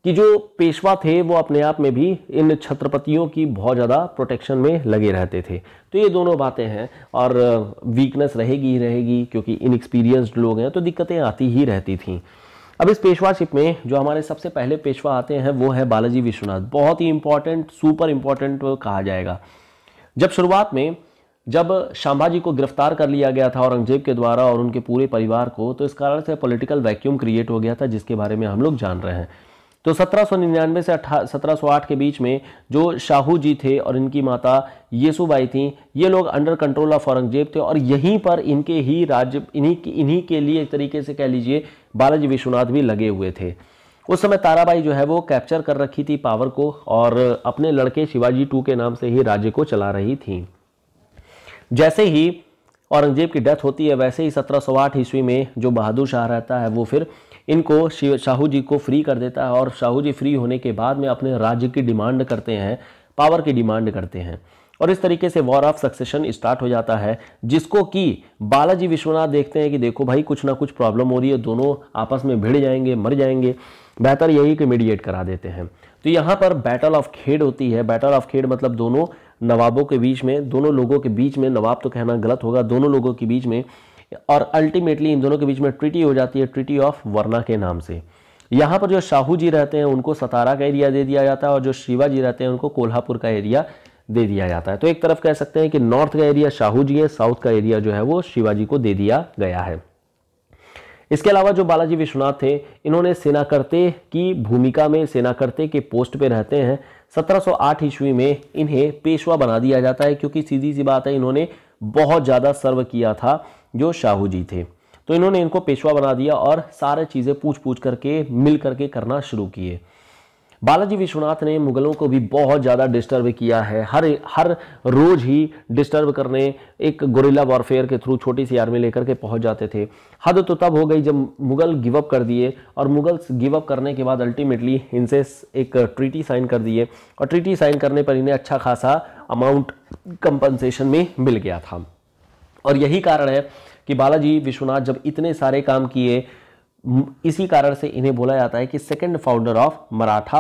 कि जो पेशवा थे वो अपने आप में भी इन छत्रपतियों की बहुत ज़्यादा प्रोटेक्शन में लगे रहते थे तो ये दोनों बातें हैं और वीकनेस रहेगी ही रहेगी क्योंकि इनएक्सपीरियंस्ड लोग हैं तो दिक्कतें आती ही रहती थी अब इस पेशवाशिप में जो हमारे सबसे पहले पेशवा आते हैं वो है बालाजी विश्वनाथ बहुत ही इम्पॉर्टेंट सुपर इम्पॉर्टेंट कहा जाएगा जब शुरुआत में जब शाम्भाजी को गिरफ्तार कर लिया गया था औरंगजेब के द्वारा और उनके पूरे परिवार को तो इस कारण से पॉलिटिकल वैक्यूम क्रिएट हो गया था जिसके बारे में हम लोग जान रहे हैं तो 1799 से सत्रह सौ के बीच में जो शाहू जी थे और इनकी माता येसुबाई थी ये लोग अंडर कंट्रोल ऑफ औरंगजेब थे और यहीं पर इनके ही राज्य इन्हीं इन्हीं के लिए एक तरीके से कह लीजिए बालाजी विश्वनाथ भी लगे हुए थे उस समय ताराबाई जो है वो कैप्चर कर रखी थी पावर को और अपने लड़के शिवाजी टू के नाम से ही राज्य को चला रही थी जैसे ही औरंगजेब की डेथ होती है वैसे ही 1708 ईस्वी में जो बहादुर शाह रहता है वो फिर इनको शिव शाहू जी को फ्री कर देता है और शाहू जी फ्री होने के बाद में अपने राज्य की डिमांड करते हैं पावर की डिमांड करते हैं और इस तरीके से वॉर ऑफ सक्सेशन स्टार्ट हो जाता है जिसको कि बालाजी विश्वनाथ देखते हैं कि देखो भाई कुछ ना कुछ प्रॉब्लम हो रही है दोनों आपस में भिड़ जाएंगे मर जाएंगे बेहतर यही कि मीडिएट करा देते हैं तो यहाँ पर बैटल ऑफ खेड होती है बैटल ऑफ खेड मतलब दोनों नवाबों के बीच में दोनों लोगों के बीच में नवाब तो कहना गलत होगा दोनों लोगों के बीच में और अल्टीमेटली इन दोनों के बीच में ट्रिटी हो जाती है ट्रिटी ऑफ वर्ना के नाम से यहाँ पर जो शाहू जी रहते हैं उनको सतारा का एरिया दे दिया जाता है और जो शिवा जी रहते हैं उनको कोल्हापुर का एरिया दे दिया जाता है तो एक तरफ कह सकते हैं कि नॉर्थ का एरिया शाहू जी है साउथ का एरिया जो है वो शिवाजी को दे दिया गया है इसके अलावा जो बालाजी विश्वनाथ थे इन्होंने सेनाकर्ते की भूमिका में सेनाकर्ते के पोस्ट पे रहते हैं 1708 ईस्वी में इन्हें पेशवा बना दिया जाता है क्योंकि सीधी सी बात है इन्होंने बहुत ज़्यादा सर्व किया था जो शाहू जी थे तो इन्होंने इनको पेशवा बना दिया और सारे चीज़ें पूछ पूछ करके मिल करके करना शुरू किए बालाजी विश्वनाथ ने मुगलों को भी बहुत ज़्यादा डिस्टर्ब किया है हर हर रोज़ ही डिस्टर्ब करने एक गोरिल्ला वॉरफेयर के थ्रू छोटी सी आर्मी लेकर के पहुंच जाते थे हद तो तब हो गई जब मुगल गिवअप कर दिए और मुगल गिवअप करने के बाद अल्टीमेटली इनसे एक ट्रीटी साइन कर दिए और ट्रीटी साइन करने पर इन्हें अच्छा खासा अमाउंट कंपनसेशन में मिल गया था और यही कारण है कि बालाजी विश्वनाथ जब इतने सारे काम किए इसी कारण से इन्हें बोला जाता है कि second founder of Maratha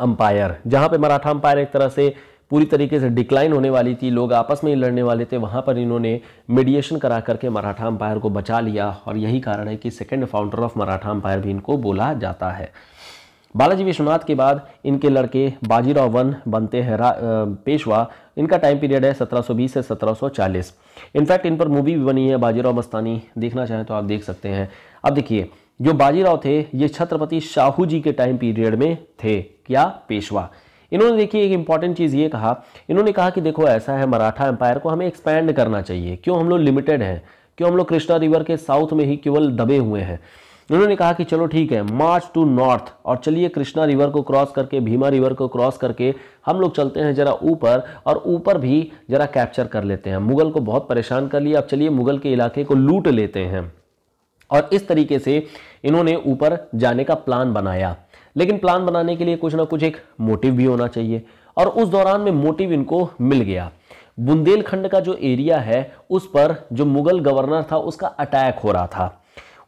empire जहाँ पे मराठा अंपायर एक तरह से पूरी तरीके से डिक्लाइन होने वाली थी लोग आपस में ही लड़ने वाले थे वहाँ पर इन्होंने मेडिएशन करा करके मराठा अंपायर को बचा लिया और यही कारण है कि second founder of Maratha empire भी इनको बोला जाता है बालाजी विश्वनाथ के बाद इनके लड़के बाजीराव वन बनते हैं पेशवा इनका टाइम पीरियड है 1720 से 1740 इनफैक्ट इन पर मूवी भी बनी है बाजीराव मस्तानी देखना चाहें तो आप देख सकते हैं अब देखिए जो बाजीराव थे ये छत्रपति शाहू जी के टाइम पीरियड में थे क्या पेशवा इन्होंने देखिए एक इंपॉर्टेंट चीज़ ये कहा इन्होंने कहा कि देखो ऐसा है मराठा एम्पायर को हमें एक्सपैंड करना चाहिए क्यों हम लोग लिमिटेड हैं क्यों हम लोग कृष्णा रिवर के साउथ में ही केवल दबे हुए हैं उन्होंने कहा कि चलो ठीक है मार्च टू नॉर्थ और चलिए कृष्णा रिवर को क्रॉस करके भीमा रिवर को क्रॉस करके हम लोग चलते हैं जरा ऊपर और ऊपर भी जरा कैप्चर कर लेते हैं मुगल को बहुत परेशान कर लिया अब चलिए मुगल के इलाके को लूट लेते हैं और इस तरीके से इन्होंने ऊपर जाने का प्लान बनाया लेकिन प्लान बनाने के लिए कुछ ना कुछ एक मोटिव भी होना चाहिए और उस दौरान में मोटिव इनको मिल गया बुंदेलखंड का जो एरिया है उस पर जो मुगल गवर्नर था उसका अटैक हो रहा था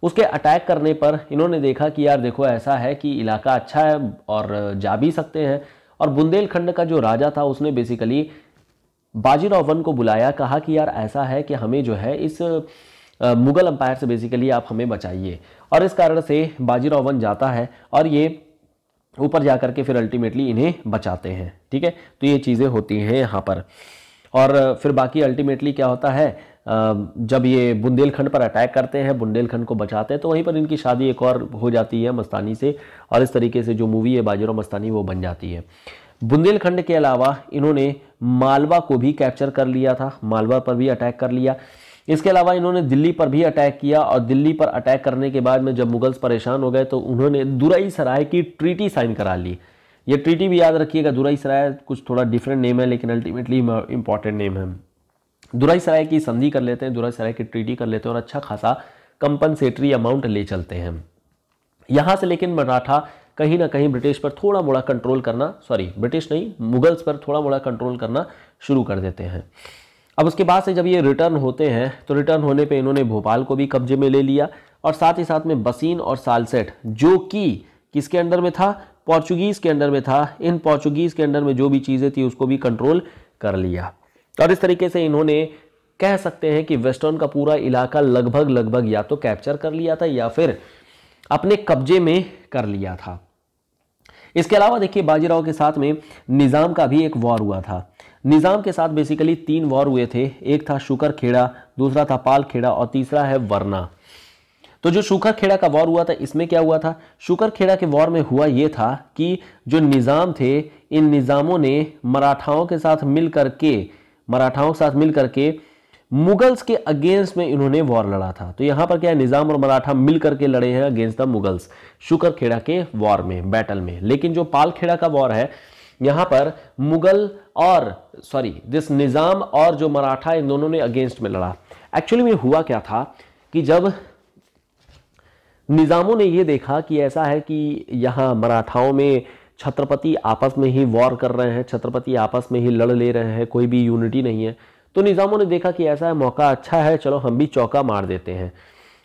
उसके अटैक करने पर इन्होंने देखा कि यार देखो ऐसा है कि इलाका अच्छा है और जा भी सकते हैं और बुंदेलखंड का जो राजा था उसने बेसिकली बाजीराव वन को बुलाया कहा कि यार ऐसा है कि हमें जो है इस मुगल अम्पायर से बेसिकली आप हमें बचाइए और इस कारण से बाजीराव वन जाता है और ये ऊपर जा करके फिर अल्टीमेटली इन्हें बचाते हैं ठीक है तो ये चीज़ें होती हैं यहाँ पर और फिर बाकी अल्टीमेटली क्या होता है जब ये बुंदेलखंड पर अटैक करते हैं बुंदेलखंड को बचाते हैं तो वहीं पर इनकी शादी एक और हो जाती है मस्तानी से और इस तरीके से जो मूवी है बाजीराव मस्तानी वो बन जाती है बुंदेलखंड के अलावा इन्होंने मालवा को भी कैप्चर कर लिया था मालवा पर भी अटैक कर लिया इसके अलावा इन्होंने दिल्ली पर भी अटैक किया और दिल्ली पर अटैक करने के बाद में जब मुगल्स परेशान हो गए तो उन्होंने दुराई सराय की ट्रीटी साइन करा ली ये ट्रीटी भी याद रखिएगा दुराई सराय कुछ थोड़ा डिफरेंट नेम है लेकिन अल्टीमेटली इंपॉर्टेंट नेम है दुराई सराय की संधि कर लेते हैं दुराई सराय की ट्रीटी कर लेते हैं और अच्छा खासा कंपनसेटरी अमाउंट ले चलते हैं यहाँ से लेकिन मराठा कहीं ना कहीं ब्रिटिश पर थोड़ा मोड़ा कंट्रोल करना सॉरी ब्रिटिश नहीं मुगल्स पर थोड़ा मोड़ा कंट्रोल करना शुरू कर देते हैं अब उसके बाद से जब ये रिटर्न होते हैं तो रिटर्न होने पे इन्होंने भोपाल को भी कब्जे में ले लिया और साथ ही साथ में बसीन और सालसेट जो कि किसके अंडर में था पोर्चुगीज़ के अंडर में था इन पोर्चुगीज़ के अंडर में जो भी चीज़ें थी उसको भी कंट्रोल कर लिया और इस तरीके से इन्होंने कह सकते हैं कि वेस्टर्न का पूरा इलाका लगभग लगभग या तो कैप्चर कर लिया था या फिर अपने कब्जे में कर लिया था इसके अलावा देखिए बाजीराव के साथ में निज़ाम का भी एक वॉर हुआ था निज़ाम के साथ बेसिकली तीन वॉर हुए थे एक था शुकर खेड़ा दूसरा था पाल खेड़ा और तीसरा है वरना तो जो शुकर खेड़ा का वॉर हुआ था इसमें क्या हुआ था शुकर खेड़ा के वॉर में हुआ ये था कि जो निज़ाम थे इन निज़ामों ने मराठाओं के साथ मिल के मराठाओं के साथ मिल करके मुगल्स के अगेंस्ट में इन्होंने वॉर लड़ा था तो यहाँ पर क्या है निज़ाम और मराठा मिल करके लड़े हैं अगेंस्ट द मुगल्स खेड़ा के वॉर में बैटल में लेकिन जो पालखेड़ा का वॉर है यहाँ पर मुगल और सॉरी दिस निज़ाम और जो मराठा इन दोनों ने अगेंस्ट में लड़ा एक्चुअली में हुआ क्या था कि जब निज़ामों ने ये देखा कि ऐसा है कि यहाँ मराठाओं में छत्रपति आपस में ही वॉर कर रहे हैं छत्रपति आपस में ही लड़ ले रहे हैं कोई भी यूनिटी नहीं है तो निज़ामों ने देखा कि ऐसा है मौका अच्छा है चलो हम भी चौका मार देते हैं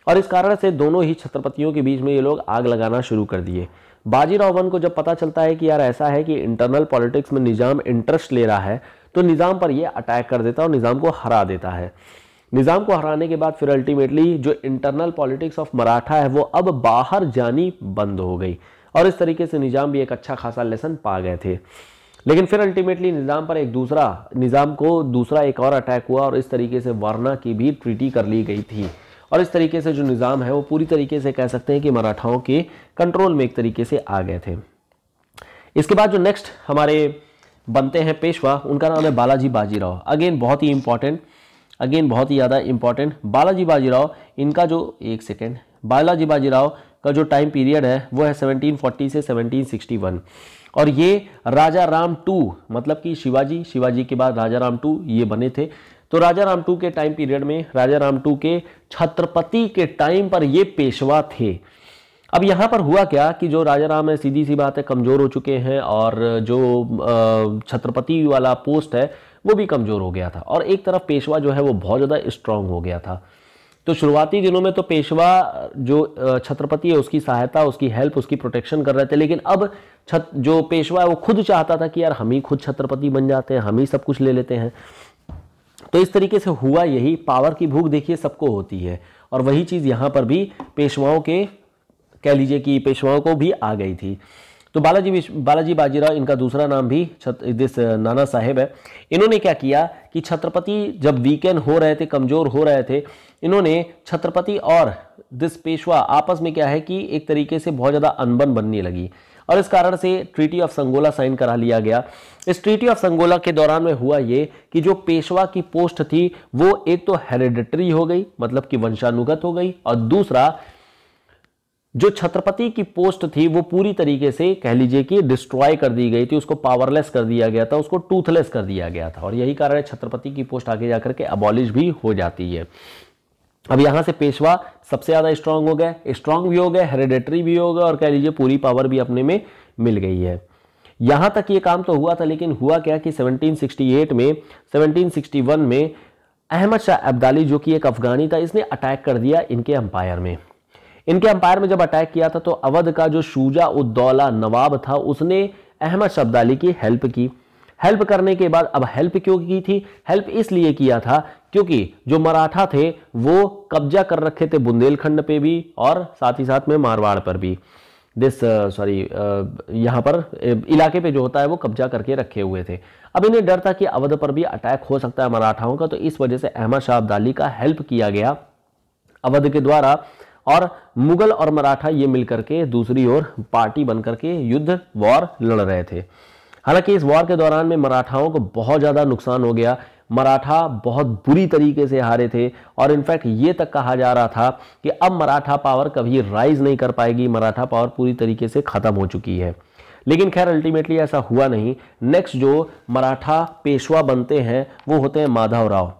और इस कारण से दोनों ही छत्रपतियों के बीच में ये लोग आग लगाना शुरू कर दिए बाजीराव वन को जब पता चलता है कि यार ऐसा है कि इंटरनल पॉलिटिक्स में निज़ाम इंटरेस्ट ले रहा है तो निज़ाम पर यह अटैक कर देता है और निज़ाम को हरा देता है निज़ाम को हराने के बाद फिर अल्टीमेटली जो इंटरनल पॉलिटिक्स ऑफ मराठा है वो अब बाहर जानी बंद हो गई और इस तरीके से निज़ाम भी एक अच्छा खासा लेसन पा गए थे लेकिन फिर अल्टीमेटली निज़ाम पर एक दूसरा निज़ाम को दूसरा एक और अटैक हुआ और इस तरीके से वारना की भी ट्रीटी कर ली गई थी और इस तरीके से जो निज़ाम है वो पूरी तरीके से कह सकते हैं कि मराठाओं के कंट्रोल में एक तरीके से आ गए थे इसके बाद जो नेक्स्ट हमारे बनते हैं पेशवा उनका नाम है बालाजी बाजीराव अगेन बहुत ही इंपॉर्टेंट अगेन बहुत ही ज़्यादा इंपॉर्टेंट बालाजी बाजीराव इनका जो एक सेकेंड बालाजी बाजीराव का जो टाइम पीरियड है वो है 1740 से 1761 और ये राजा राम टू मतलब कि शिवाजी शिवाजी के बाद राजा राम टू ये बने थे तो राजा राम टू के टाइम पीरियड में राजा राम टू के छत्रपति के टाइम पर ये पेशवा थे अब यहाँ पर हुआ क्या कि जो राजा राम है सीधी सी बात है कमज़ोर हो चुके हैं और जो छत्रपति वाला पोस्ट है वो भी कमज़ोर हो गया था और एक तरफ पेशवा जो है वो बहुत ज़्यादा स्ट्रांग हो गया था तो शुरुआती दिनों में तो पेशवा जो छत्रपति है उसकी सहायता उसकी हेल्प उसकी प्रोटेक्शन कर रहे थे लेकिन अब छत जो पेशवा है वो खुद चाहता था कि यार हम ही खुद छत्रपति बन जाते हैं हम ही सब कुछ ले लेते हैं तो इस तरीके से हुआ यही पावर की भूख देखिए सबको होती है और वही चीज़ यहाँ पर भी पेशवाओं के कह लीजिए कि पेशवाओं को भी आ गई थी तो बालाजी बालाजी बाजीराव इनका दूसरा नाम भी छत दिस नाना साहेब है इन्होंने क्या किया कि छत्रपति जब वीकेंड हो रहे थे कमज़ोर हो रहे थे इन्होंने छत्रपति और दिस पेशवा आपस में क्या है कि एक तरीके से बहुत ज़्यादा अनबन बनने लगी और इस कारण से ट्रीटी ऑफ संगोला साइन करा लिया गया इस ट्रीटी ऑफ संगोला के दौरान में हुआ ये कि जो पेशवा की पोस्ट थी वो एक तो हेरिडिटरी हो गई मतलब कि वंशानुगत हो गई और दूसरा जो छत्रपति की पोस्ट थी वो पूरी तरीके से कह लीजिए कि डिस्ट्रॉय कर दी गई थी उसको पावरलेस कर दिया गया था उसको टूथलेस कर दिया गया था और यही कारण है छत्रपति की पोस्ट आगे जाकर के अबॉलिश भी हो जाती है अब यहाँ से पेशवा सबसे ज़्यादा स्ट्रांग हो गया स्ट्रांग भी हो गए हेरिडेटरी भी हो गए और कह लीजिए पूरी पावर भी अपने में मिल गई है यहाँ तक ये काम तो हुआ था लेकिन हुआ क्या कि 1768 में 1761 में अहमद शाह अब्दाली जो कि एक अफगानी था इसने अटैक कर दिया इनके अंपायर में इनके अंपायर में जब अटैक किया था तो अवध का जो शूजा उद्दौला नवाब था उसने अहमद शाह अब्दाली की हेल्प की हेल्प करने के बाद अब हेल्प क्यों की थी हेल्प इसलिए किया था क्योंकि जो मराठा थे वो कब्जा कर रखे थे बुंदेलखंड पे भी और साथ ही साथ में मारवाड़ पर भी दिस सॉरी uh, uh, यहाँ पर uh, इलाके पे जो होता है वो कब्जा करके रखे हुए थे अब इन्हें डर था कि अवध पर भी अटैक हो सकता है मराठाओं का तो इस वजह से अहमद शाह अब्दाली का हेल्प किया गया अवध के द्वारा और मुगल और मराठा ये मिलकर के दूसरी ओर पार्टी बनकर के युद्ध वॉर लड़ रहे थे हालांकि इस वॉर के दौरान में मराठाओं को बहुत ज़्यादा नुकसान हो गया मराठा बहुत बुरी तरीके से हारे थे और इनफैक्ट ये तक कहा जा रहा था कि अब मराठा पावर कभी राइज नहीं कर पाएगी मराठा पावर पूरी तरीके से ख़त्म हो चुकी है लेकिन खैर अल्टीमेटली ऐसा हुआ नहीं नेक्स्ट जो मराठा पेशवा बनते हैं वो होते हैं माधव राव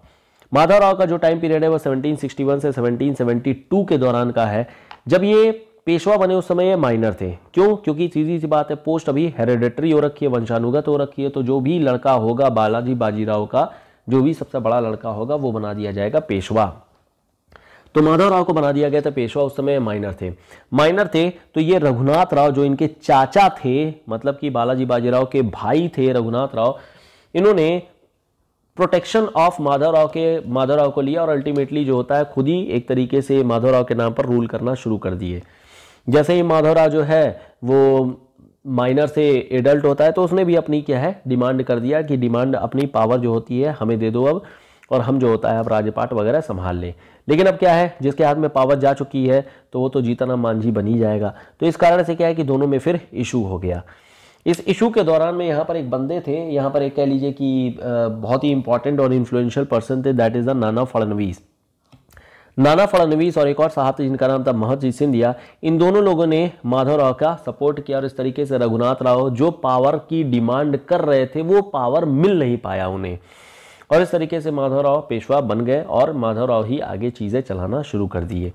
माधव राव का जो टाइम पीरियड है वो 1761 से 1772 के दौरान का है जब ये पेशवा बने उस समय ये माइनर थे क्यों क्योंकि सीधी सी बात है पोस्ट अभी हेरिडेटरी हो रखी है वंशानुगत हो रखी है तो जो भी लड़का होगा बालाजी बाजीराव का जो भी सबसे बड़ा लड़का होगा वो बना दिया जाएगा पेशवा तो माधव राव को बना दिया गया था पेशवा उस समय माइनर थे माइनर थे तो ये रघुनाथ राव जो इनके चाचा थे मतलब कि बालाजी बाजीराव के भाई थे रघुनाथ राव इन्होंने प्रोटेक्शन ऑफ माधव राव के माधव राव को लिया और अल्टीमेटली जो होता है खुद ही एक तरीके से माधव राव के नाम पर रूल करना शुरू कर दिए जैसे ही माधव राव जो है वो माइनर से एडल्ट होता है तो उसने भी अपनी क्या है डिमांड कर दिया कि डिमांड अपनी पावर जो होती है हमें दे दो अब और हम जो होता है अब राज्यपाट वगैरह संभाल लें लेकिन अब क्या है जिसके हाथ में पावर जा चुकी है तो वो तो जीतन मांझी बन ही जाएगा तो इस कारण से क्या है कि दोनों में फिर इशू हो गया इस इशू के दौरान में यहाँ पर एक बंदे थे यहाँ पर एक कह लीजिए कि बहुत ही इंपॉर्टेंट और इन्फ्लुएंशियल पर्सन थे that is the Nana Phadnavis नाना फडनवीस और एक और साहब थे जिनका नाम था महजी सिंधिया इन दोनों लोगों ने माधव राव का सपोर्ट किया और इस तरीके से रघुनाथ राव जो पावर की डिमांड कर रहे थे वो पावर मिल नहीं पाया उन्हें और इस तरीके से माधव राव पेशवा बन गए और माधव राव ही आगे चीज़ें चलाना शुरू कर दिए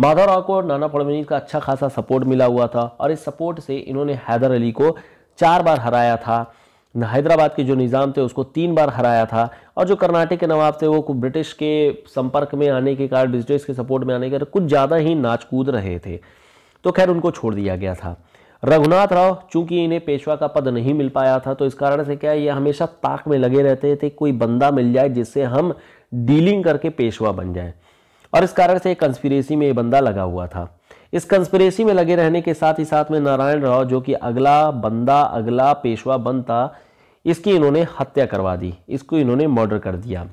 माधव राव को नाना फडनवीस का अच्छा खासा सपोर्ट मिला हुआ था और इस सपोर्ट से इन्होंने हैदर अली को चार बार हराया था हैदराबाद के जो निज़ाम थे उसको तीन बार हराया था और जो कर्नाटक के नवाब थे वो ब्रिटिश के संपर्क में आने के कारण ब्रिटिश के सपोर्ट में आने के कारण कुछ ज़्यादा ही नाच कूद रहे थे तो खैर उनको छोड़ दिया गया था रघुनाथ राव चूंकि इन्हें पेशवा का पद नहीं मिल पाया था तो इस कारण से क्या ये हमेशा ताक में लगे रहते थे कोई बंदा मिल जाए जिससे हम डीलिंग करके पेशवा बन जाए और इस कारण से कंस्पिरेसी में ये बंदा लगा हुआ था इस कंस्पिरेसी में लगे रहने के साथ ही साथ में नारायण राव जो कि अगला बंदा अगला पेशवा बनता इसकी इन्होंने हत्या करवा दी इसको इन्होंने मर्डर कर दिया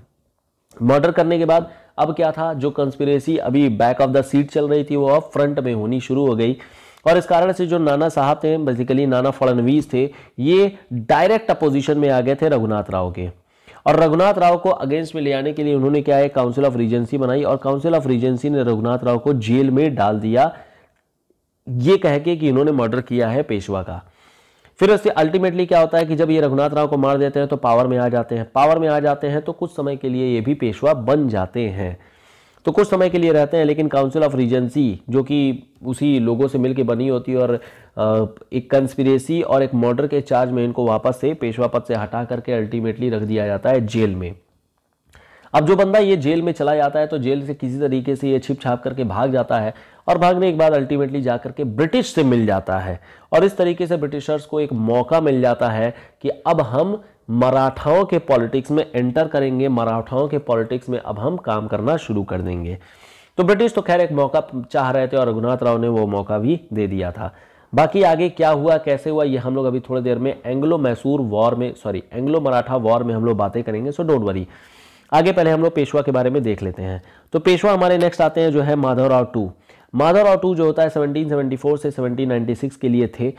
मर्डर करने के बाद अब क्या था जो कंस्पिरेसी अभी बैक ऑफ द सीट चल रही थी वो अब फ्रंट में होनी शुरू हो गई और इस कारण से जो नाना साहब थे बेसिकली नाना फड़नवीस थे ये डायरेक्ट अपोजिशन में आ गए थे रघुनाथ राव के और रघुनाथ राव को अगेंस्ट में ले आने के लिए उन्होंने क्या है काउंसिल ऑफ रीजेंसी बनाई और काउंसिल ऑफ रीजेंसी ने रघुनाथ राव को जेल में डाल दिया ये कह के कि इन्होंने मर्डर किया है पेशवा का फिर उससे अल्टीमेटली क्या होता है कि जब ये रघुनाथ राव को मार देते हैं तो पावर में आ जाते हैं पावर में आ जाते हैं तो कुछ समय के लिए ये भी पेशवा बन जाते हैं तो कुछ समय के लिए रहते हैं लेकिन काउंसिल ऑफ रीजेंसी जो कि उसी लोगों से मिलकर बनी होती है और एक कंस्पिरेसी और एक मर्डर के चार्ज में इनको वापस से पेशवा पद से हटा करके अल्टीमेटली रख दिया जाता है जेल में अब जो बंदा ये जेल में चला जाता है तो जेल से किसी तरीके से ये छिप छाप करके भाग जाता है और भागने के बाद अल्टीमेटली जा करके ब्रिटिश से मिल जाता है और इस तरीके से ब्रिटिशर्स को एक मौका मिल जाता है कि अब हम मराठाओं के पॉलिटिक्स में एंटर करेंगे मराठाओं के पॉलिटिक्स में अब हम काम करना शुरू कर देंगे तो ब्रिटिश तो खैर एक मौका चाह रहे थे और रघुनाथ राव ने वो मौका भी दे दिया था बाकी आगे क्या हुआ कैसे हुआ ये हम लोग अभी थोड़ी देर में एंग्लो मैसूर वॉर में सॉरी एंग्लो मराठा वॉर में हम लोग बातें करेंगे सो डोंट वरी आगे पहले हम लोग पेशवा के बारे में देख लेते हैं तो पेशवा हमारे नेक्स्ट आते हैं जो है माधवराव टू माधवराव टू जो होता है 1774 से 1796 के लिए थे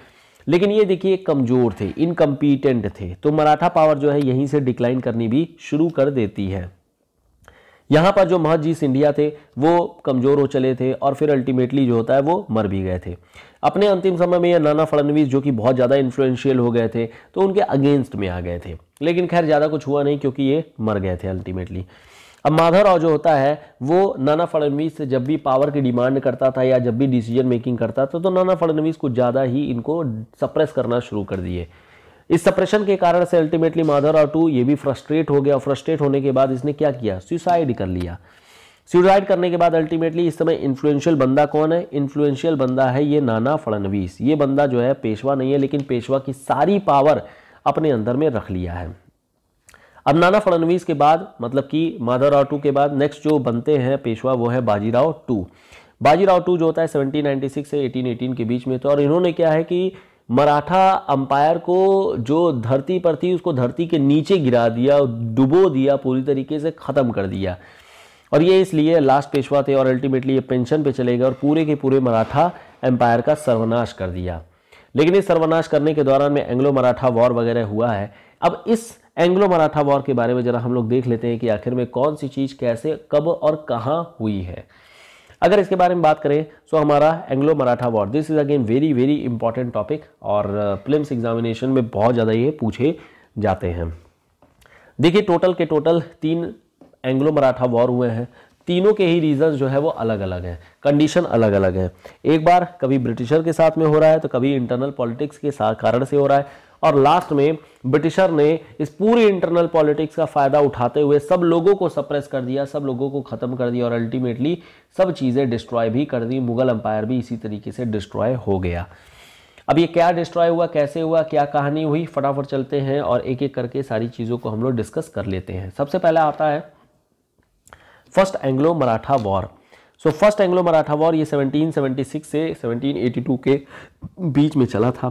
लेकिन ये देखिए कमज़ोर थे इनकम्पीटेंट थे तो मराठा पावर जो है यहीं से डिक्लाइन करनी भी शुरू कर देती है यहाँ पर जो महजी सिंधिया थे वो कमज़ोर हो चले थे और फिर अल्टीमेटली जो होता है वो मर भी गए थे अपने अंतिम समय में यह नाना फडणवीस जो कि बहुत ज़्यादा इन्फ्लुएंशियल हो गए थे तो उनके अगेंस्ट में आ गए थे लेकिन खैर ज़्यादा कुछ हुआ नहीं क्योंकि ये मर गए थे अल्टीमेटली अब माधवराव जो होता है वो नाना फडणवीस से जब भी पावर की डिमांड करता था या जब भी डिसीजन मेकिंग करता था तो नाना फडणवीस कुछ ज़्यादा ही इनको सप्रेस करना शुरू कर दिए इस सप्रेशन के कारण से अल्टीमेटली माधवराव टू ये भी फ्रस्ट्रेट हो गया फ्रस्ट्रेट होने के बाद इसने क्या किया सुसाइड कर लिया सुसाइड करने के बाद अल्टीमेटली इस समय इन्फ्लुएंशियल बंदा कौन है इन्फ्लुएंशियल बंदा है ये नाना फडनवीस ये बंदा जो है पेशवा नहीं है लेकिन पेशवा की सारी पावर अपने अंदर में रख लिया है अब नाना फडनवीस के बाद मतलब कि माधवराव टू के बाद नेक्स्ट जो बनते हैं पेशवा वो है बाजीराव टू बाजीराव टू जो होता है 1796 से 1818 के बीच में तो और इन्होंने क्या है कि मराठा अंपायर को जो धरती पर थी उसको धरती के नीचे गिरा दिया डुबो दिया पूरी तरीके से ख़त्म कर दिया और ये इसलिए लास्ट पेशवा थे और अल्टीमेटली ये पेंशन पे चले गए और पूरे के पूरे मराठा एम्पायर का सर्वनाश कर दिया लेकिन इस सर्वनाश करने के दौरान में एंग्लो मराठा वॉर वगैरह हुआ है अब इस एंग्लो मराठा वॉर के बारे में ज़रा हम लोग देख लेते हैं कि आखिर में कौन सी चीज़ कैसे कब और कहाँ हुई है अगर इसके बारे में बात करें तो हमारा Anglo Maratha war this is again very very important topic और फिल्म uh, एग्जामिनेशन में बहुत ज़्यादा ये पूछे जाते हैं देखिए टोटल के टोटल तीन एंग्लो मराठा वॉर हुए हैं तीनों के ही रीजंस जो है वो अलग अलग हैं कंडीशन अलग अलग हैं एक बार कभी ब्रिटिशर के साथ में हो रहा है तो कभी इंटरनल पॉलिटिक्स के कारण से हो रहा है और लास्ट में ब्रिटिशर ने इस पूरी इंटरनल पॉलिटिक्स का फ़ायदा उठाते हुए सब लोगों को सप्रेस कर दिया सब लोगों को ख़त्म कर दिया और अल्टीमेटली सब चीज़ें डिस्ट्रॉय भी कर दी मुगल अंपायर भी इसी तरीके से डिस्ट्रॉय हो गया अब ये क्या डिस्ट्रॉय हुआ कैसे हुआ क्या कहानी हुई फटाफट चलते हैं और एक एक करके सारी चीज़ों को हम लोग डिस्कस कर लेते हैं सबसे पहला आता है first Anglo Maratha war so first Anglo Maratha war ये 1776 से 1782 के बीच में चला था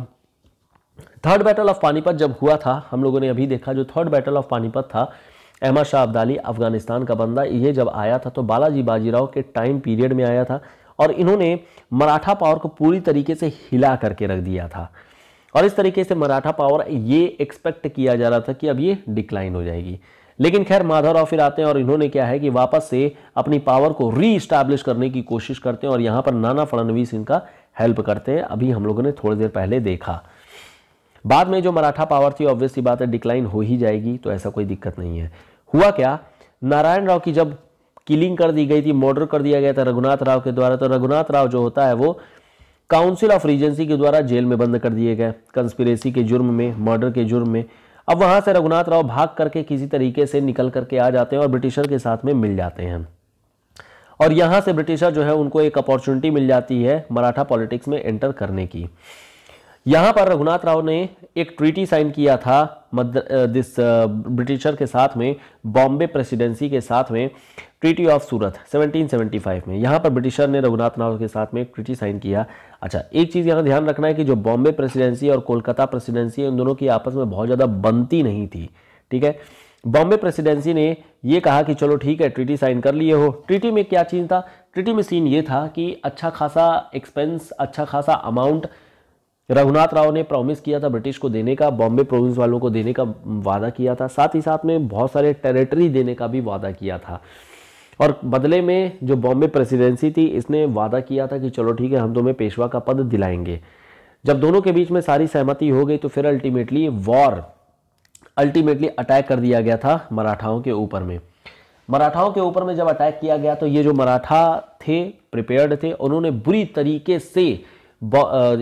थर्ड बैटल ऑफ पानीपत जब हुआ था हम लोगों ने अभी देखा जो थर्ड बैटल ऑफ पानीपत था अहमद शाह अब्दाली अफगानिस्तान का बंदा ये जब आया था तो बालाजी बाजीराव के टाइम पीरियड में आया था और इन्होंने मराठा पावर को पूरी तरीके से हिला करके रख दिया था और इस तरीके से मराठा पावर ये एक्सपेक्ट किया जा रहा था कि अब ये डिक्लाइन हो जाएगी लेकिन खैर माधवराव फिर आते हैं और इन्होंने क्या है कि वापस से अपनी पावर को री इस्टाब्लिश करने की कोशिश करते हैं और यहाँ पर नाना फडणवीस इनका हेल्प करते हैं अभी हम लोगों ने थोड़ी देर पहले देखा बाद में जो मराठा पावर थी ऑब्वियसली बात है डिक्लाइन हो ही जाएगी तो ऐसा कोई दिक्कत नहीं है हुआ क्या नारायण राव की जब किलिंग कर दी गई थी मर्डर कर दिया गया था रघुनाथ राव के द्वारा तो रघुनाथ राव जो होता है वो काउंसिल ऑफ रीजेंसी के द्वारा जेल में बंद कर दिए गए कंस्पिरेसी के जुर्म में मर्डर के जुर्म में अब वहां से रघुनाथ राव भाग करके किसी तरीके से निकल करके आ जाते हैं और ब्रिटिशर के साथ में मिल जाते हैं और यहां से ब्रिटिशर जो है उनको एक अपॉर्चुनिटी मिल जाती है मराठा पॉलिटिक्स में एंटर करने की यहां पर रघुनाथ राव ने एक ट्रीटी साइन किया था दिस ब्रिटिशर के साथ में बॉम्बे प्रेसिडेंसी के साथ में ट्रीटी ऑफ सूरत 1775 में यहां पर ब्रिटिशर ने रघुनाथ राव के साथ में एक ट्रीटी साइन किया अच्छा एक चीज़ यहाँ ध्यान रखना है कि जो बॉम्बे प्रेसिडेंसी और कोलकाता प्रेसिडेंसी उन दोनों की आपस में बहुत ज़्यादा बनती नहीं थी ठीक है बॉम्बे प्रेसिडेंसी ने ये कहा कि चलो ठीक है ट्रीटी साइन कर लिए हो ट्रीटी में क्या चीज़ था ट्रीटी में सीन ये था कि अच्छा खासा एक्सपेंस अच्छा खासा अमाउंट रघुनाथ राव ने प्रॉमिस किया था ब्रिटिश को देने का बॉम्बे प्रोविंस वालों को देने का वादा किया था साथ ही साथ में बहुत सारे टेरिटरी देने का भी वादा किया था और बदले में जो बॉम्बे प्रेसिडेंसी थी इसने वादा किया था कि चलो ठीक है हम तुम्हें पेशवा का पद दिलाएंगे जब दोनों के बीच में सारी सहमति हो गई तो फिर अल्टीमेटली वॉर अल्टीमेटली अटैक कर दिया गया था मराठाओं के ऊपर में मराठाओं के ऊपर में जब अटैक किया गया तो ये जो मराठा थे प्रिपेयर्ड थे उन्होंने बुरी तरीके से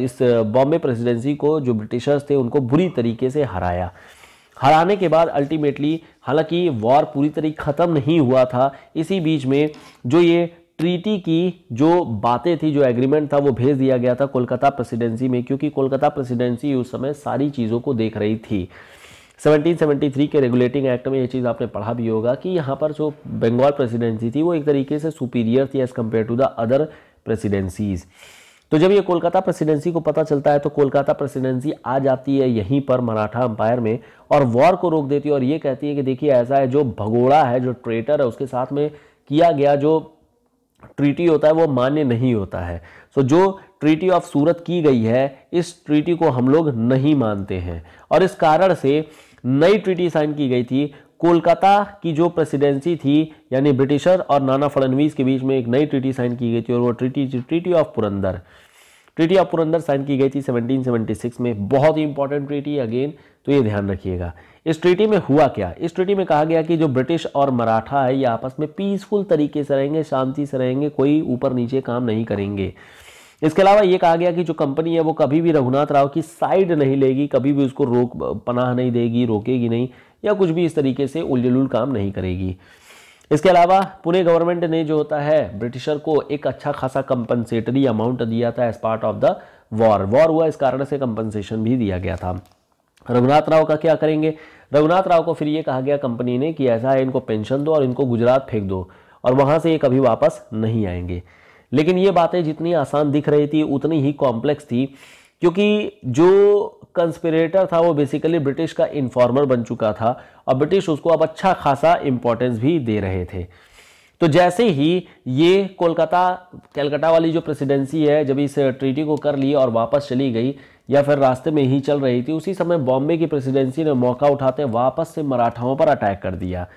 इस बॉम्बे प्रेसिडेंसी को जो ब्रिटिशर्स थे उनको बुरी तरीके से हराया हराने के बाद अल्टीमेटली हालांकि वॉर पूरी तरह ख़त्म नहीं हुआ था इसी बीच में जो ये ट्रीटी की जो बातें थी जो एग्रीमेंट था वो भेज दिया गया था कोलकाता प्रेसिडेंसी में क्योंकि कोलकाता प्रेसिडेंसी उस समय सारी चीज़ों को देख रही थी 1773 के रेगुलेटिंग एक्ट में ये चीज़ आपने पढ़ा भी होगा कि यहाँ पर जो बंगाल प्रेसिडेंसी थी वो एक तरीके से सुपीरियर थी as compare to the other presidencies तो जब ये कोलकाता प्रेसिडेंसी को पता चलता है तो कोलकाता प्रेसिडेंसी आ जाती है यहीं पर मराठा अंपायर में और वॉर को रोक देती है और ये कहती है कि देखिए ऐसा है जो भगोड़ा है जो ट्रेटर है उसके साथ में किया गया जो ट्रीटी होता है वो मान्य नहीं होता है सो जो ट्रीटी ऑफ सूरत की गई है इस ट्रीटी को हम लोग नहीं मानते हैं और इस कारण से नई ट्रीटी साइन की गई थी कोलकाता की जो प्रेसिडेंसी थी यानी ब्रिटिशर और नाना फडनवीस के बीच में एक नई ट्रीटी साइन की गई थी और वो treaty treaty of Purandar treaty of Purandar sign की गई थी 1776 में बहुत ही इंपॉर्टेंट ट्रीटी अगेन तो ये ध्यान रखिएगा इस ट्रीटी में हुआ क्या इस ट्रीटी में कहा गया कि जो ब्रिटिश और मराठा है ये आपस में पीसफुल तरीके से रहेंगे शांति से रहेंगे कोई ऊपर नीचे काम नहीं करेंगे इसके अलावा ये कहा गया कि जो कंपनी है वो कभी भी रघुनाथ राव की साइड नहीं लेगी कभी भी उसको रोक पनाह नहीं देगी रोकेगी नहीं या कुछ भी इस तरीके से उलझुल काम नहीं करेगी इसके अलावा पुणे गवर्नमेंट ने जो होता है ब्रिटिशर को एक अच्छा खासा कंपनसेटरी अमाउंट दिया था as part of the war war हुआ इस कारण से कंपनसेशन भी दिया गया था रघुनाथ राव का क्या करेंगे रघुनाथ राव को फिर ये कहा गया कंपनी ने कि ऐसा है इनको पेंशन दो और इनको गुजरात फेंक दो और वहाँ से ये कभी वापस नहीं आएंगे लेकिन ये बातें जितनी आसान दिख रही थी उतनी ही कॉम्प्लेक्स थी क्योंकि जो कंस्पिरेटर था वो बेसिकली ब्रिटिश का इन्फॉर्मर बन चुका था और ब्रिटिश उसको अब अच्छा खासा इंपॉर्टेंस भी दे रहे थे तो जैसे ही ये कोलकाता कलकत्ता वाली जो प्रेसिडेंसी है जब इस ट्रीटी को कर ली और वापस चली गई या फिर रास्ते में ही चल रही थी उसी समय बॉम्बे की प्रेसिडेंसी ने मौका उठाते वापस से मराठाओं पर अटैक कर दिया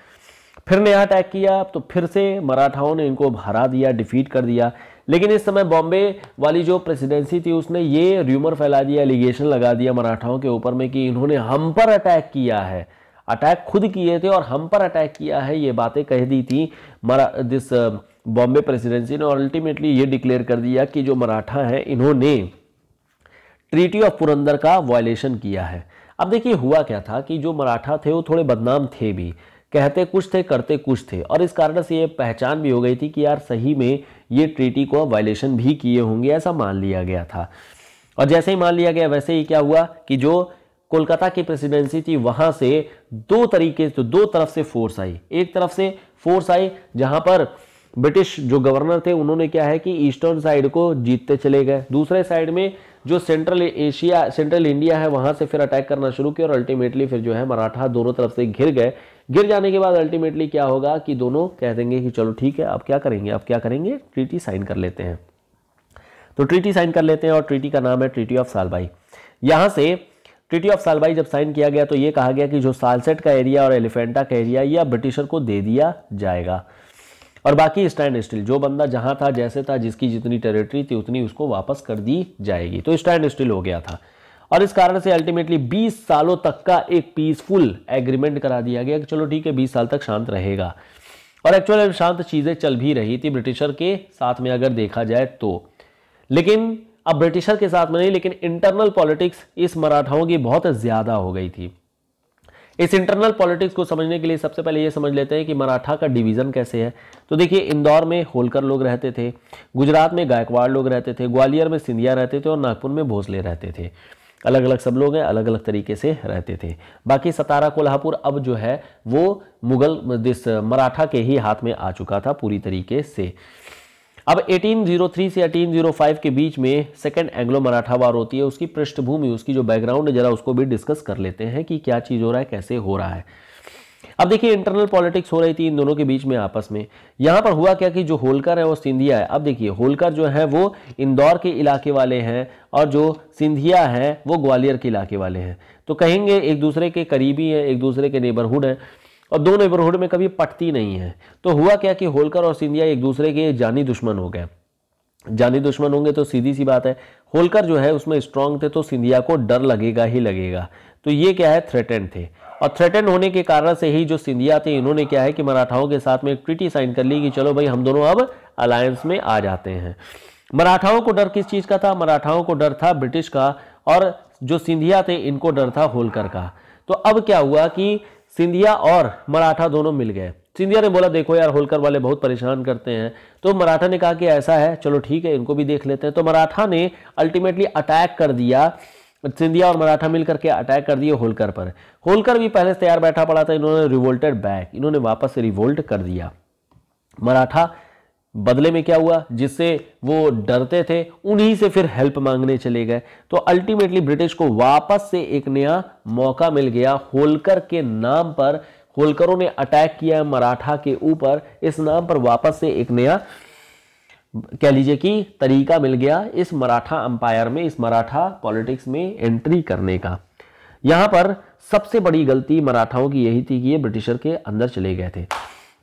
फिर नया अटैक किया तो फिर से मराठाओं ने इनको हरा दिया डिफीट कर दिया लेकिन इस समय बॉम्बे वाली जो प्रेसिडेंसी थी उसने ये र्यूमर फैला दिया एलिगेशन लगा दिया मराठाओं के ऊपर में कि इन्होंने हम पर अटैक किया है अटैक खुद किए थे और हम पर अटैक किया है ये बातें कह दी थी मरा दिस बॉम्बे प्रेसिडेंसी ने और अल्टीमेटली ये डिक्लेयर कर दिया कि जो मराठा हैं इन्होंने ट्रीटी ऑफ पुरंदर का वायलेशन किया है अब देखिए हुआ क्या था कि जो मराठा थे वो थोड़े बदनाम थे भी कहते कुछ थे करते कुछ थे और इस कारण से ये पहचान भी हो गई थी कि यार सही में ये ट्रीटी को वायलेशन भी किए होंगे ऐसा मान लिया गया था और जैसे ही मान लिया गया वैसे ही क्या हुआ कि जो कोलकाता की प्रेसिडेंसी थी वहां से दो तरीके तो दो तरफ से फोर्स आई एक तरफ से फोर्स आई जहां पर ब्रिटिश जो गवर्नर थे उन्होंने क्या है कि ईस्टर्न साइड को जीतते चले गए दूसरे साइड में जो सेंट्रल एशिया सेंट्रल इंडिया है वहां से फिर अटैक करना शुरू किया और अल्टीमेटली फिर जो है मराठा दोनों तरफ से घिर गए गिर जाने के बाद अल्टीमेटली क्या होगा कि दोनों कह देंगे कि चलो ठीक है अब क्या करेंगे अब क्या करेंगे ट्रीटी साइन कर लेते हैं तो ट्रीटी साइन कर लेते हैं और ट्रीटी का नाम है ट्रीटी ऑफ सालबाई यहां से ट्रीटी ऑफ सालबाई जब साइन किया गया तो ये कहा गया कि जो सालसेट का एरिया और एलिफेंटा का एरिया यह ब्रिटिशर को दे दिया जाएगा और बाकी स्टैंड स्टिल जो बंदा जहां था जैसे था जिसकी जितनी टेरिटरी थी उतनी उसको वापस कर दी जाएगी तो स्टैंड स्टिल हो गया था और इस कारण से अल्टीमेटली 20 सालों तक का एक पीसफुल एग्रीमेंट करा दिया गया कि चलो ठीक है 20 साल तक शांत रहेगा और एक्चुअल शांत चीज़ें चल भी रही थी ब्रिटिशर के साथ में अगर देखा जाए तो लेकिन अब ब्रिटिशर के साथ में नहीं लेकिन इंटरनल पॉलिटिक्स इस मराठाओं की बहुत ज़्यादा हो गई थी इस इंटरनल पॉलिटिक्स को समझने के लिए सबसे पहले ये समझ लेते हैं कि मराठा का डिवीज़न कैसे है तो देखिए इंदौर में होलकर लोग रहते थे गुजरात में गायकवाड़ लोग रहते थे ग्वालियर में सिंधिया रहते थे और नागपुर में भोसले रहते थे अलग अलग सब लोग हैं अलग अलग तरीके से रहते थे बाकी सतारा कोल्हापुर अब जो है वो मुगल दिस मराठा के ही हाथ में आ चुका था पूरी तरीके से अब 1803 से 1805 के बीच में सेकेंड एंग्लो मराठा वार होती है उसकी पृष्ठभूमि उसकी जो बैकग्राउंड है जरा उसको भी डिस्कस कर लेते हैं कि क्या चीज़ हो रहा है कैसे हो रहा है अब देखिए इंटरनल पॉलिटिक्स हो रही थी इन दोनों के बीच में आपस में यहां पर हुआ क्या कि जो होलकर है वो सिंधिया है अब देखिए होलकर जो है वो इंदौर के इलाके वाले हैं और जो सिंधिया है वो ग्वालियर के इलाके वाले हैं तो कहेंगे एक दूसरे के करीबी हैं एक दूसरे के नेबरहुड हैं और दो नेबरहुड में कभी पटती नहीं है तो हुआ क्या कि होलकर और सिंधिया एक दूसरे के जानी दुश्मन हो गए जानी दुश्मन होंगे तो सीधी सी बात है होलकर जो है उसमें स्ट्रांग थे तो सिंधिया को डर लगेगा ही लगेगा तो ये क्या है थ्रेटेंड थे और थ्रेटन होने के कारण से ही जो सिंधिया थे इन्होंने क्या है कि मराठाओं के साथ में एक ट्रिटी साइन कर ली कि चलो भाई हम दोनों अब अलायंस में आ जाते हैं मराठाओं को डर किस चीज़ का था मराठाओं को डर था ब्रिटिश का और जो सिंधिया थे इनको डर था होलकर का तो अब क्या हुआ कि सिंधिया और मराठा दोनों मिल गए सिंधिया ने बोला देखो यार होलकर वाले बहुत परेशान करते हैं तो मराठा ने कहा कि ऐसा है चलो ठीक है इनको भी देख लेते हैं तो मराठा ने अल्टीमेटली अटैक कर दिया सिंधिया और मराठा मिलकर के अटैक कर दिए होलकर पर होलकर भी पहले से तैयार बैठा पड़ा था इन्होंने रिवोल्टेड बैक इन्होंने वापस रिवोल्ट कर दिया मराठा बदले में क्या हुआ जिससे वो डरते थे उन्हीं से फिर हेल्प मांगने चले गए तो अल्टीमेटली ब्रिटिश को वापस से एक नया मौका मिल गया होलकर के नाम पर होलकरों ने अटैक किया मराठा के ऊपर इस नाम पर वापस से एक नया कह लीजिए कि तरीका मिल गया इस मराठा अंपायर में इस मराठा पॉलिटिक्स में एंट्री करने का यहां पर सबसे बड़ी गलती मराठाओं की यही थी कि ये ब्रिटिशर के अंदर चले गए थे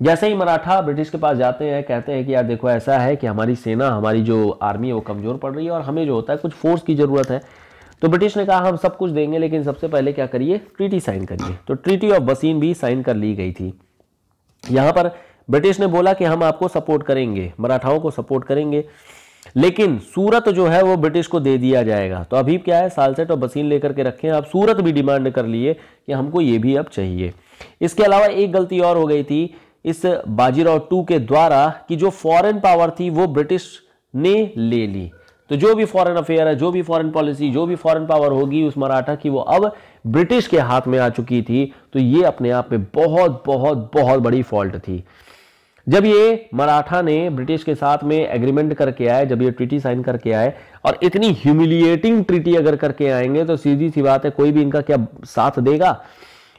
जैसे ही मराठा ब्रिटिश के पास जाते हैं कहते हैं कि यार देखो ऐसा है कि हमारी सेना हमारी जो आर्मी है वो कमज़ोर पड़ रही है और हमें जो होता है कुछ फोर्स की ज़रूरत है तो ब्रिटिश ने कहा हम सब कुछ देंगे लेकिन सबसे पहले क्या करिए ट्रीटी साइन करिए तो ट्रीटी ऑफ बसीन भी साइन कर ली गई थी यहां पर ब्रिटिश ने बोला कि हम आपको सपोर्ट करेंगे मराठाओं को सपोर्ट करेंगे लेकिन सूरत जो है वो ब्रिटिश को दे दिया जाएगा तो अभी क्या है सालसेट और बसीन लेकर के रखें आप सूरत भी डिमांड कर लिए कि हमको ये भी अब चाहिए इसके अलावा एक गलती और हो गई थी इस बाजीराव टू के द्वारा कि जो फॉरेन पावर थी वो ब्रिटिश ने ले ली तो जो भी फॉरेन अफेयर है जो भी फॉरेन पॉलिसी जो भी फॉरेन पावर होगी उस मराठा की वो अब ब्रिटिश के हाथ में आ चुकी थी तो ये अपने आप में बहुत बहुत बहुत बड़ी फॉल्ट थी जब ये मराठा ने ब्रिटिश के साथ में एग्रीमेंट करके आए जब ये ट्रीटी साइन करके आए और इतनी ह्यूमिलिएटिंग ट्रीटी अगर करके आएंगे तो सीधी सी बात है कोई भी इनका क्या साथ देगा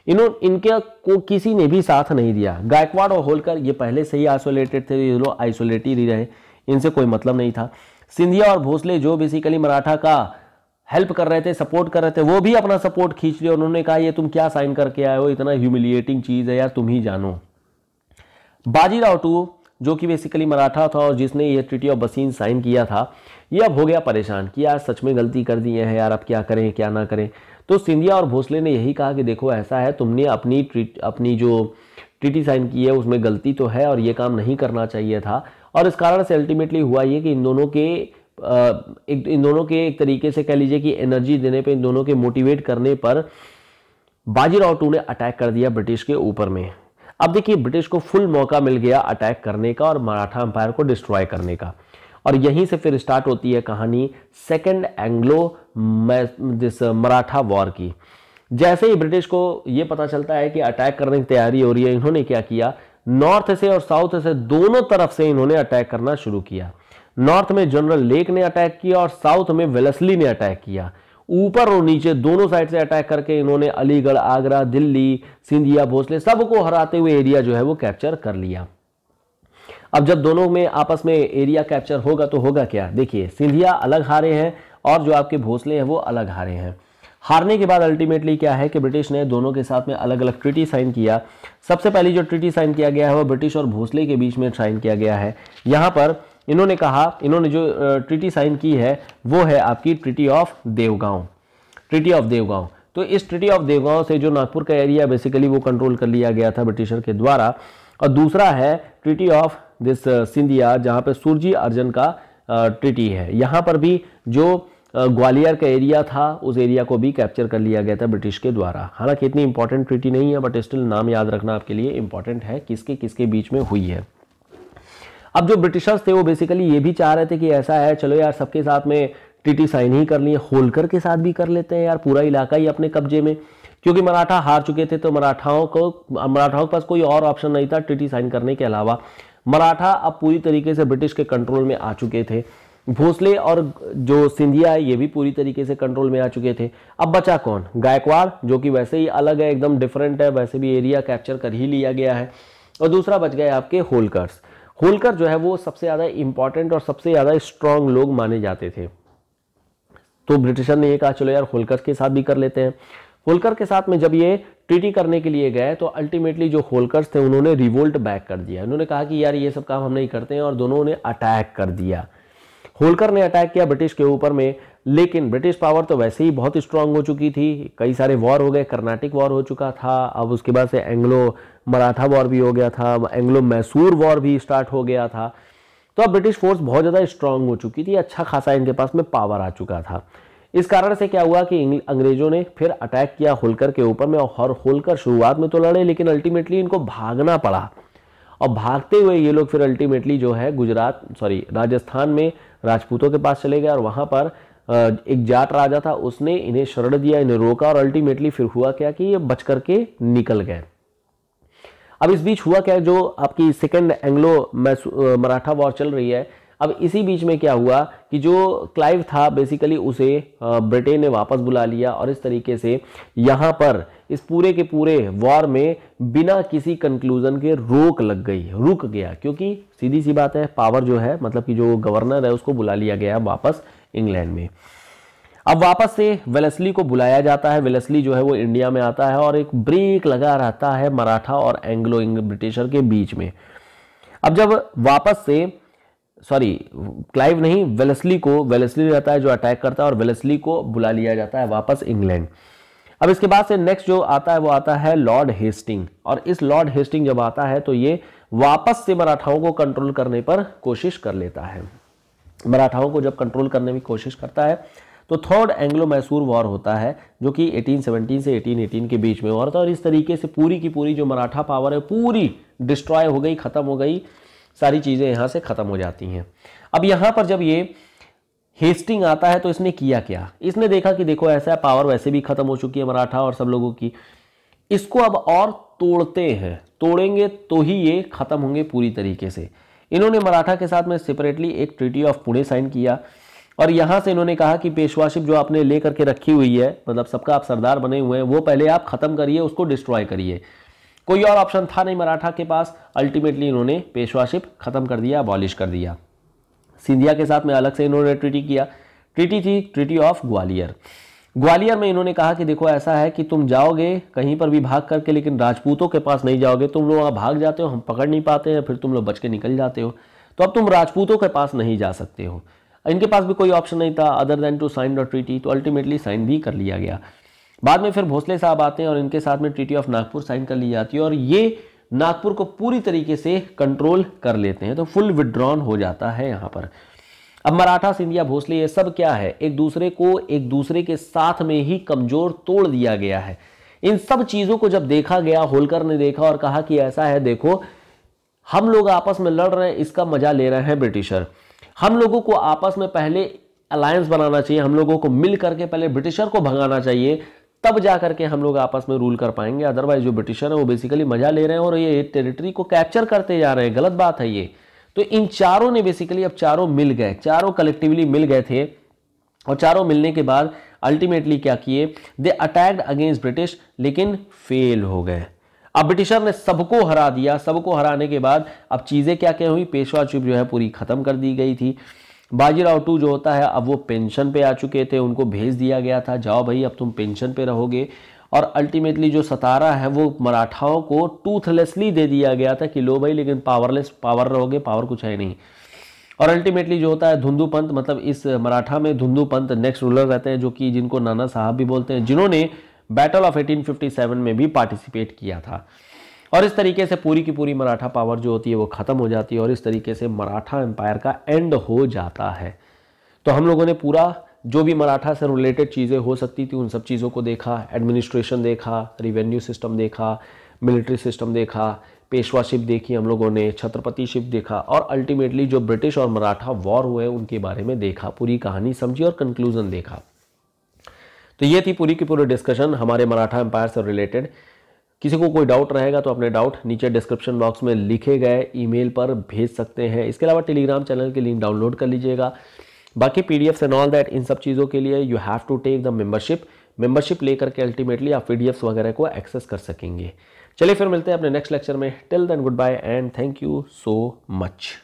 इन्होंने इनके को किसी ने भी साथ नहीं दिया गायकवाड़ और होलकर ये पहले से ही आइसोलेटेड थे ये लोग आइसोलेटेड ही रहे इनसे कोई मतलब नहीं था सिंधिया और भोसले जो बेसिकली मराठा का हेल्प कर रहे थे सपोर्ट कर रहे थे वो भी अपना सपोर्ट खींच लिया उन्होंने कहा ये तुम क्या साइन करके आए हो इतना ह्यूमिलिएटिंग चीज़ है यार तुम ही जानो बाजीराव टू जो कि बेसिकली मराठा था और जिसने ये ट्रिटी ऑफ बसीन साइन किया था ये अब हो गया परेशान कि यार सच में गलती कर दी है यार अब क्या करें क्या ना करें तो सिंधिया और भोसले ने यही कहा कि देखो ऐसा है तुमने अपनी ट्रिट अपनी जो ट्रिटी साइन की है उसमें गलती तो है और ये काम नहीं करना चाहिए था और इस कारण से अल्टीमेटली हुआ ये कि इन दोनों के एक इन दोनों के एक तरीके से कह लीजिए कि एनर्जी देने पर इन दोनों के मोटिवेट करने पर बाजीराव टू ने अटैक कर दिया ब्रिटिश के ऊपर में अब देखिए ब्रिटिश को फुल मौका मिल गया अटैक करने का और मराठा अंपायर को डिस्ट्रॉय करने का और यहीं से फिर स्टार्ट होती है कहानी सेकेंड एंग्लो जिस मराठा वॉर की जैसे ही ब्रिटिश को ये पता चलता है कि अटैक करने की तैयारी हो रही है इन्होंने क्या किया नॉर्थ से और साउथ से दोनों तरफ से इन्होंने अटैक करना शुरू किया नॉर्थ में जनरल लेक ने अटैक किया और साउथ में वेलसली ने अटैक किया ऊपर और नीचे दोनों साइड से अटैक करके इन्होंने अलीगढ़ आगरा दिल्ली सिंधिया भोसले सबको हराते हुए एरिया जो है वो कैप्चर कर लिया अब जब दोनों में आपस में एरिया कैप्चर होगा तो होगा क्या देखिए सिंधिया अलग हारे हैं और जो आपके भोसले हैं वो अलग हारे हैं हारने के बाद अल्टीमेटली क्या है कि ब्रिटिश ने दोनों के साथ में अलग अलग ट्रिटी साइन किया सबसे पहली जो ट्रिटी साइन किया गया है वो ब्रिटिश और भोसले के बीच में साइन किया गया है यहाँ पर इन्होंने कहा इन्होंने जो ट्रिटी साइन की है वो है आपकी treaty of Devgaon treaty of Devgaon तो इस ट्रिटी ऑफ देवगांव से जो नागपुर का एरिया बेसिकली वो कंट्रोल कर लिया गया था ब्रिटिशर के द्वारा और दूसरा है ट्रिटी ऑफ दिस सिंधिया जहाँ पर सूर्जी अर्जन का ट्रिटी है यहाँ पर भी जो ग्वालियर का एरिया था उस एरिया को भी कैप्चर कर लिया गया था ब्रिटिश के द्वारा हालांकि इतनी इंपॉर्टेंट ट्रिटी नहीं है बट स्टिल नाम याद रखना आपके लिए इंपॉर्टेंट है किसके किसके बीच में हुई है अब जो ब्रिटिशर्स थे वो बेसिकली ये भी चाह रहे थे कि ऐसा है चलो यार सबके साथ में टीटी साइन ही कर लिए होलकर के साथ भी कर लेते हैं यार पूरा इलाका ही अपने कब्जे में क्योंकि मराठा हार चुके थे तो मराठाओं को मराठाओं के पास कोई और ऑप्शन नहीं था टीटी साइन करने के अलावा मराठा अब पूरी तरीके से ब्रिटिश के कंट्रोल में आ चुके थे भोसले और जो सिंधिया है ये भी पूरी तरीके से कंट्रोल में आ चुके थे अब बचा कौन गायकवाड़ जो कि वैसे ही अलग है एकदम डिफरेंट है वैसे भी एरिया कैप्चर कर ही लिया गया है और दूसरा बच गए आपके होलकर्स होलकर जो है वो सबसे ज़्यादा इंपॉर्टेंट और सबसे ज़्यादा स्ट्रांग लोग माने जाते थे तो ब्रिटिशर ने ये कहा चलो यार होलकर के साथ भी कर लेते हैं होलकर के साथ में जब ये ट्रीटी करने के लिए गए तो अल्टीमेटली जो होलकर थे उन्होंने रिवोल्ट बैक कर दिया उन्होंने कहा कि यार ये सब काम हम नहीं करते हैं और दोनों ने अटैक कर दिया होलकर ने अटैक किया ब्रिटिश के ऊपर में लेकिन ब्रिटिश पावर तो वैसे ही बहुत स्ट्रांग हो चुकी थी कई सारे वॉर हो गए कर्नाटिक वॉर हो चुका था अब उसके बाद से एंग्लो मराठा वॉर भी हो गया था एंग्लो मैसूर वॉर भी स्टार्ट हो गया था तो अब ब्रिटिश फोर्स बहुत ज़्यादा स्ट्रांग हो चुकी थी अच्छा खासा इनके पास में पावर आ चुका था इस कारण से क्या हुआ कि अंग्रेजों ने फिर अटैक किया होलकर के ऊपर में और होलकर शुरुआत में तो लड़े लेकिन अल्टीमेटली इनको भागना पड़ा और भागते हुए ये लोग फिर अल्टीमेटली जो है गुजरात सॉरी राजस्थान में राजपूतों के पास चले गए और वहाँ पर एक जाट राजा था उसने इन्हें शरण दिया इन्हें रोका और अल्टीमेटली फिर हुआ क्या कि ये बच करके निकल गए अब इस बीच हुआ क्या जो आपकी सेकेंड एंग्लो मराठा वॉर चल रही है अब इसी बीच में क्या हुआ कि जो क्लाइव था बेसिकली उसे ब्रिटेन ने वापस बुला लिया और इस तरीके से यहाँ पर इस पूरे के पूरे वॉर में बिना किसी कंक्लूजन के रोक लग गई रुक गया क्योंकि सीधी सी बात है पावर जो है मतलब कि जो गवर्नर है उसको बुला लिया गया वापस इंग्लैंड में अब वापस से वेलेसली को बुलाया जाता है वेलेसली जो है वो इंडिया में आता है और एक ब्रेक लगा रहता है मराठा और एंग्लो ब्रिटिशर के बीच में अब जब वापस से सॉरी क्लाइव नहीं वेलेसली को वेलेसली रहता है जो अटैक करता है और वेलेसली को बुला लिया जाता है वापस इंग्लैंड अब इसके बाद से नेक्स्ट जो आता है वो आता है लॉर्ड हेस्टिंग और इस लॉर्ड हेस्टिंग जब आता है तो ये वापस से मराठाओं को कंट्रोल करने पर कोशिश कर लेता है मराठाओं को जब कंट्रोल करने की कोशिश करता है तो थर्ड एंग्लो मैसूर वॉर होता है जो कि 1817 से 1818 के बीच में हुआ था और इस तरीके से पूरी की पूरी जो मराठा पावर है पूरी डिस्ट्रॉय हो गई ख़त्म हो गई सारी चीज़ें यहाँ से ख़त्म हो जाती हैं अब यहाँ पर जब ये हेस्टिंग आता है तो इसने किया क्या इसने देखा कि देखो ऐसा पावर वैसे भी ख़त्म हो चुकी है मराठा और सब लोगों की इसको अब और तोड़ते हैं तोड़ेंगे तो ही ये ख़त्म होंगे पूरी तरीके से इन्होंने मराठा के साथ में सेपरेटली एक ट्रिटी ऑफ पुणे साइन किया और यहाँ से इन्होंने कहा कि पेशवाशिप जो आपने ले करके रखी हुई है मतलब सबका आप सरदार बने हुए हैं वो पहले आप ख़त्म करिए उसको डिस्ट्रॉय करिए कोई और ऑप्शन था नहीं मराठा के पास अल्टीमेटली इन्होंने पेशवाशिप ख़त्म कर दिया अबॉलिश कर दिया सिंधिया के साथ में अलग से इन्होंने ट्रिटी किया ट्रिटी थी ट्रिटी ऑफ ग्वालियर ग्वालियर में इन्होंने कहा कि देखो ऐसा है कि तुम जाओगे कहीं पर भी भाग करके लेकिन राजपूतों के पास नहीं जाओगे तुम लोग वहाँ भाग जाते हो हम पकड़ नहीं पाते हैं फिर तुम लोग बच के निकल जाते हो तो अब तुम राजपूतों के पास नहीं जा सकते हो इनके पास भी कोई ऑप्शन नहीं था other than to sign the treaty तो अल्टीमेटली साइन भी कर लिया गया बाद में फिर भोसले साहब आते हैं और इनके साथ में ट्रीटी ऑफ नागपुर साइन कर ली जाती है और ये नागपुर को पूरी तरीके से कंट्रोल कर लेते हैं तो फुल विड्रॉन हो जाता है यहाँ पर अब मराठा सिंधिया भोसले ये सब क्या है एक दूसरे को एक दूसरे के साथ में ही कमजोर तोड़ दिया गया है इन सब चीज़ों को जब देखा गया होलकर ने देखा और कहा कि ऐसा है देखो हम लोग आपस में लड़ रहे हैं इसका मजा ले रहे हैं ब्रिटिशर हम लोगों को आपस में पहले अलायंस बनाना चाहिए हम लोगों को मिल करके पहले ब्रिटिशर को भगाना चाहिए तब जा करके हम लोग आपस में रूल कर पाएंगे अदरवाइज जो ब्रिटिशर हैं वो बेसिकली मजा ले रहे हैं और ये टेरिटरी को कैप्चर करते जा रहे हैं गलत बात है ये तो इन चारों ने बेसिकली अब चारों मिल गए चारों कलेक्टिवली मिल गए थे और चारों मिलने के बाद अल्टीमेटली क्या किए दे अटैक्ड अगेंस्ट ब्रिटिश लेकिन फेल हो गए अब ब्रिटिशर ने सबको हरा दिया सबको हराने के बाद अब चीज़ें क्या क्या हुई पेशवा चुप जो है पूरी ख़त्म कर दी गई थी बाजीराव टू जो होता है अब वो पेंशन पे आ चुके थे उनको भेज दिया गया था जाओ भाई अब तुम पेंशन पे रहोगे और अल्टीमेटली जो सतारा है वो मराठाओं को टूथलेसली दे दिया गया था कि लो भाई लेकिन पावरलेस पावर रहोगे पावर कुछ है नहीं और अल्टीमेटली जो होता है धुंधु पंत मतलब इस मराठा में धुंधु पंत नेक्स्ट रूलर रहते हैं जो कि जिनको नाना साहब भी बोलते हैं जिन्होंने बैटल ऑफ 1857 में भी पार्टिसिपेट किया था और इस तरीके से पूरी की पूरी मराठा पावर जो होती है वो ख़त्म हो जाती है और इस तरीके से मराठा एम्पायर का एंड हो जाता है तो हम लोगों ने पूरा जो भी मराठा से रिलेटेड चीज़ें हो सकती थी उन सब चीज़ों को देखा एडमिनिस्ट्रेशन देखा रिवेन्यू सिस्टम देखा मिलिट्री सिस्टम देखा पेशवाशिप देखी हम लोगों ने छत्रपति शिप देखा और अल्टीमेटली जो ब्रिटिश और मराठा वॉर हुए उनके बारे में देखा पूरी कहानी समझी और कंक्लूज़न देखा तो ये थी पूरी की पूरी डिस्कशन हमारे मराठा एम्पायर से रिलेटेड किसी को कोई डाउट रहेगा तो अपने डाउट नीचे डिस्क्रिप्शन बॉक्स में लिखे गए ईमेल पर भेज सकते हैं इसके अलावा टेलीग्राम चैनल के लिंक डाउनलोड कर लीजिएगा बाकी P D and all that इन सब चीज़ों के लिए you have to take the membership membership लेकर के अल्टीमेटली आप पी वगैरह को एक्सेस कर सकेंगे चलिए फिर मिलते हैं अपने नेक्स्ट लेक्चर में till then goodbye and thank you so much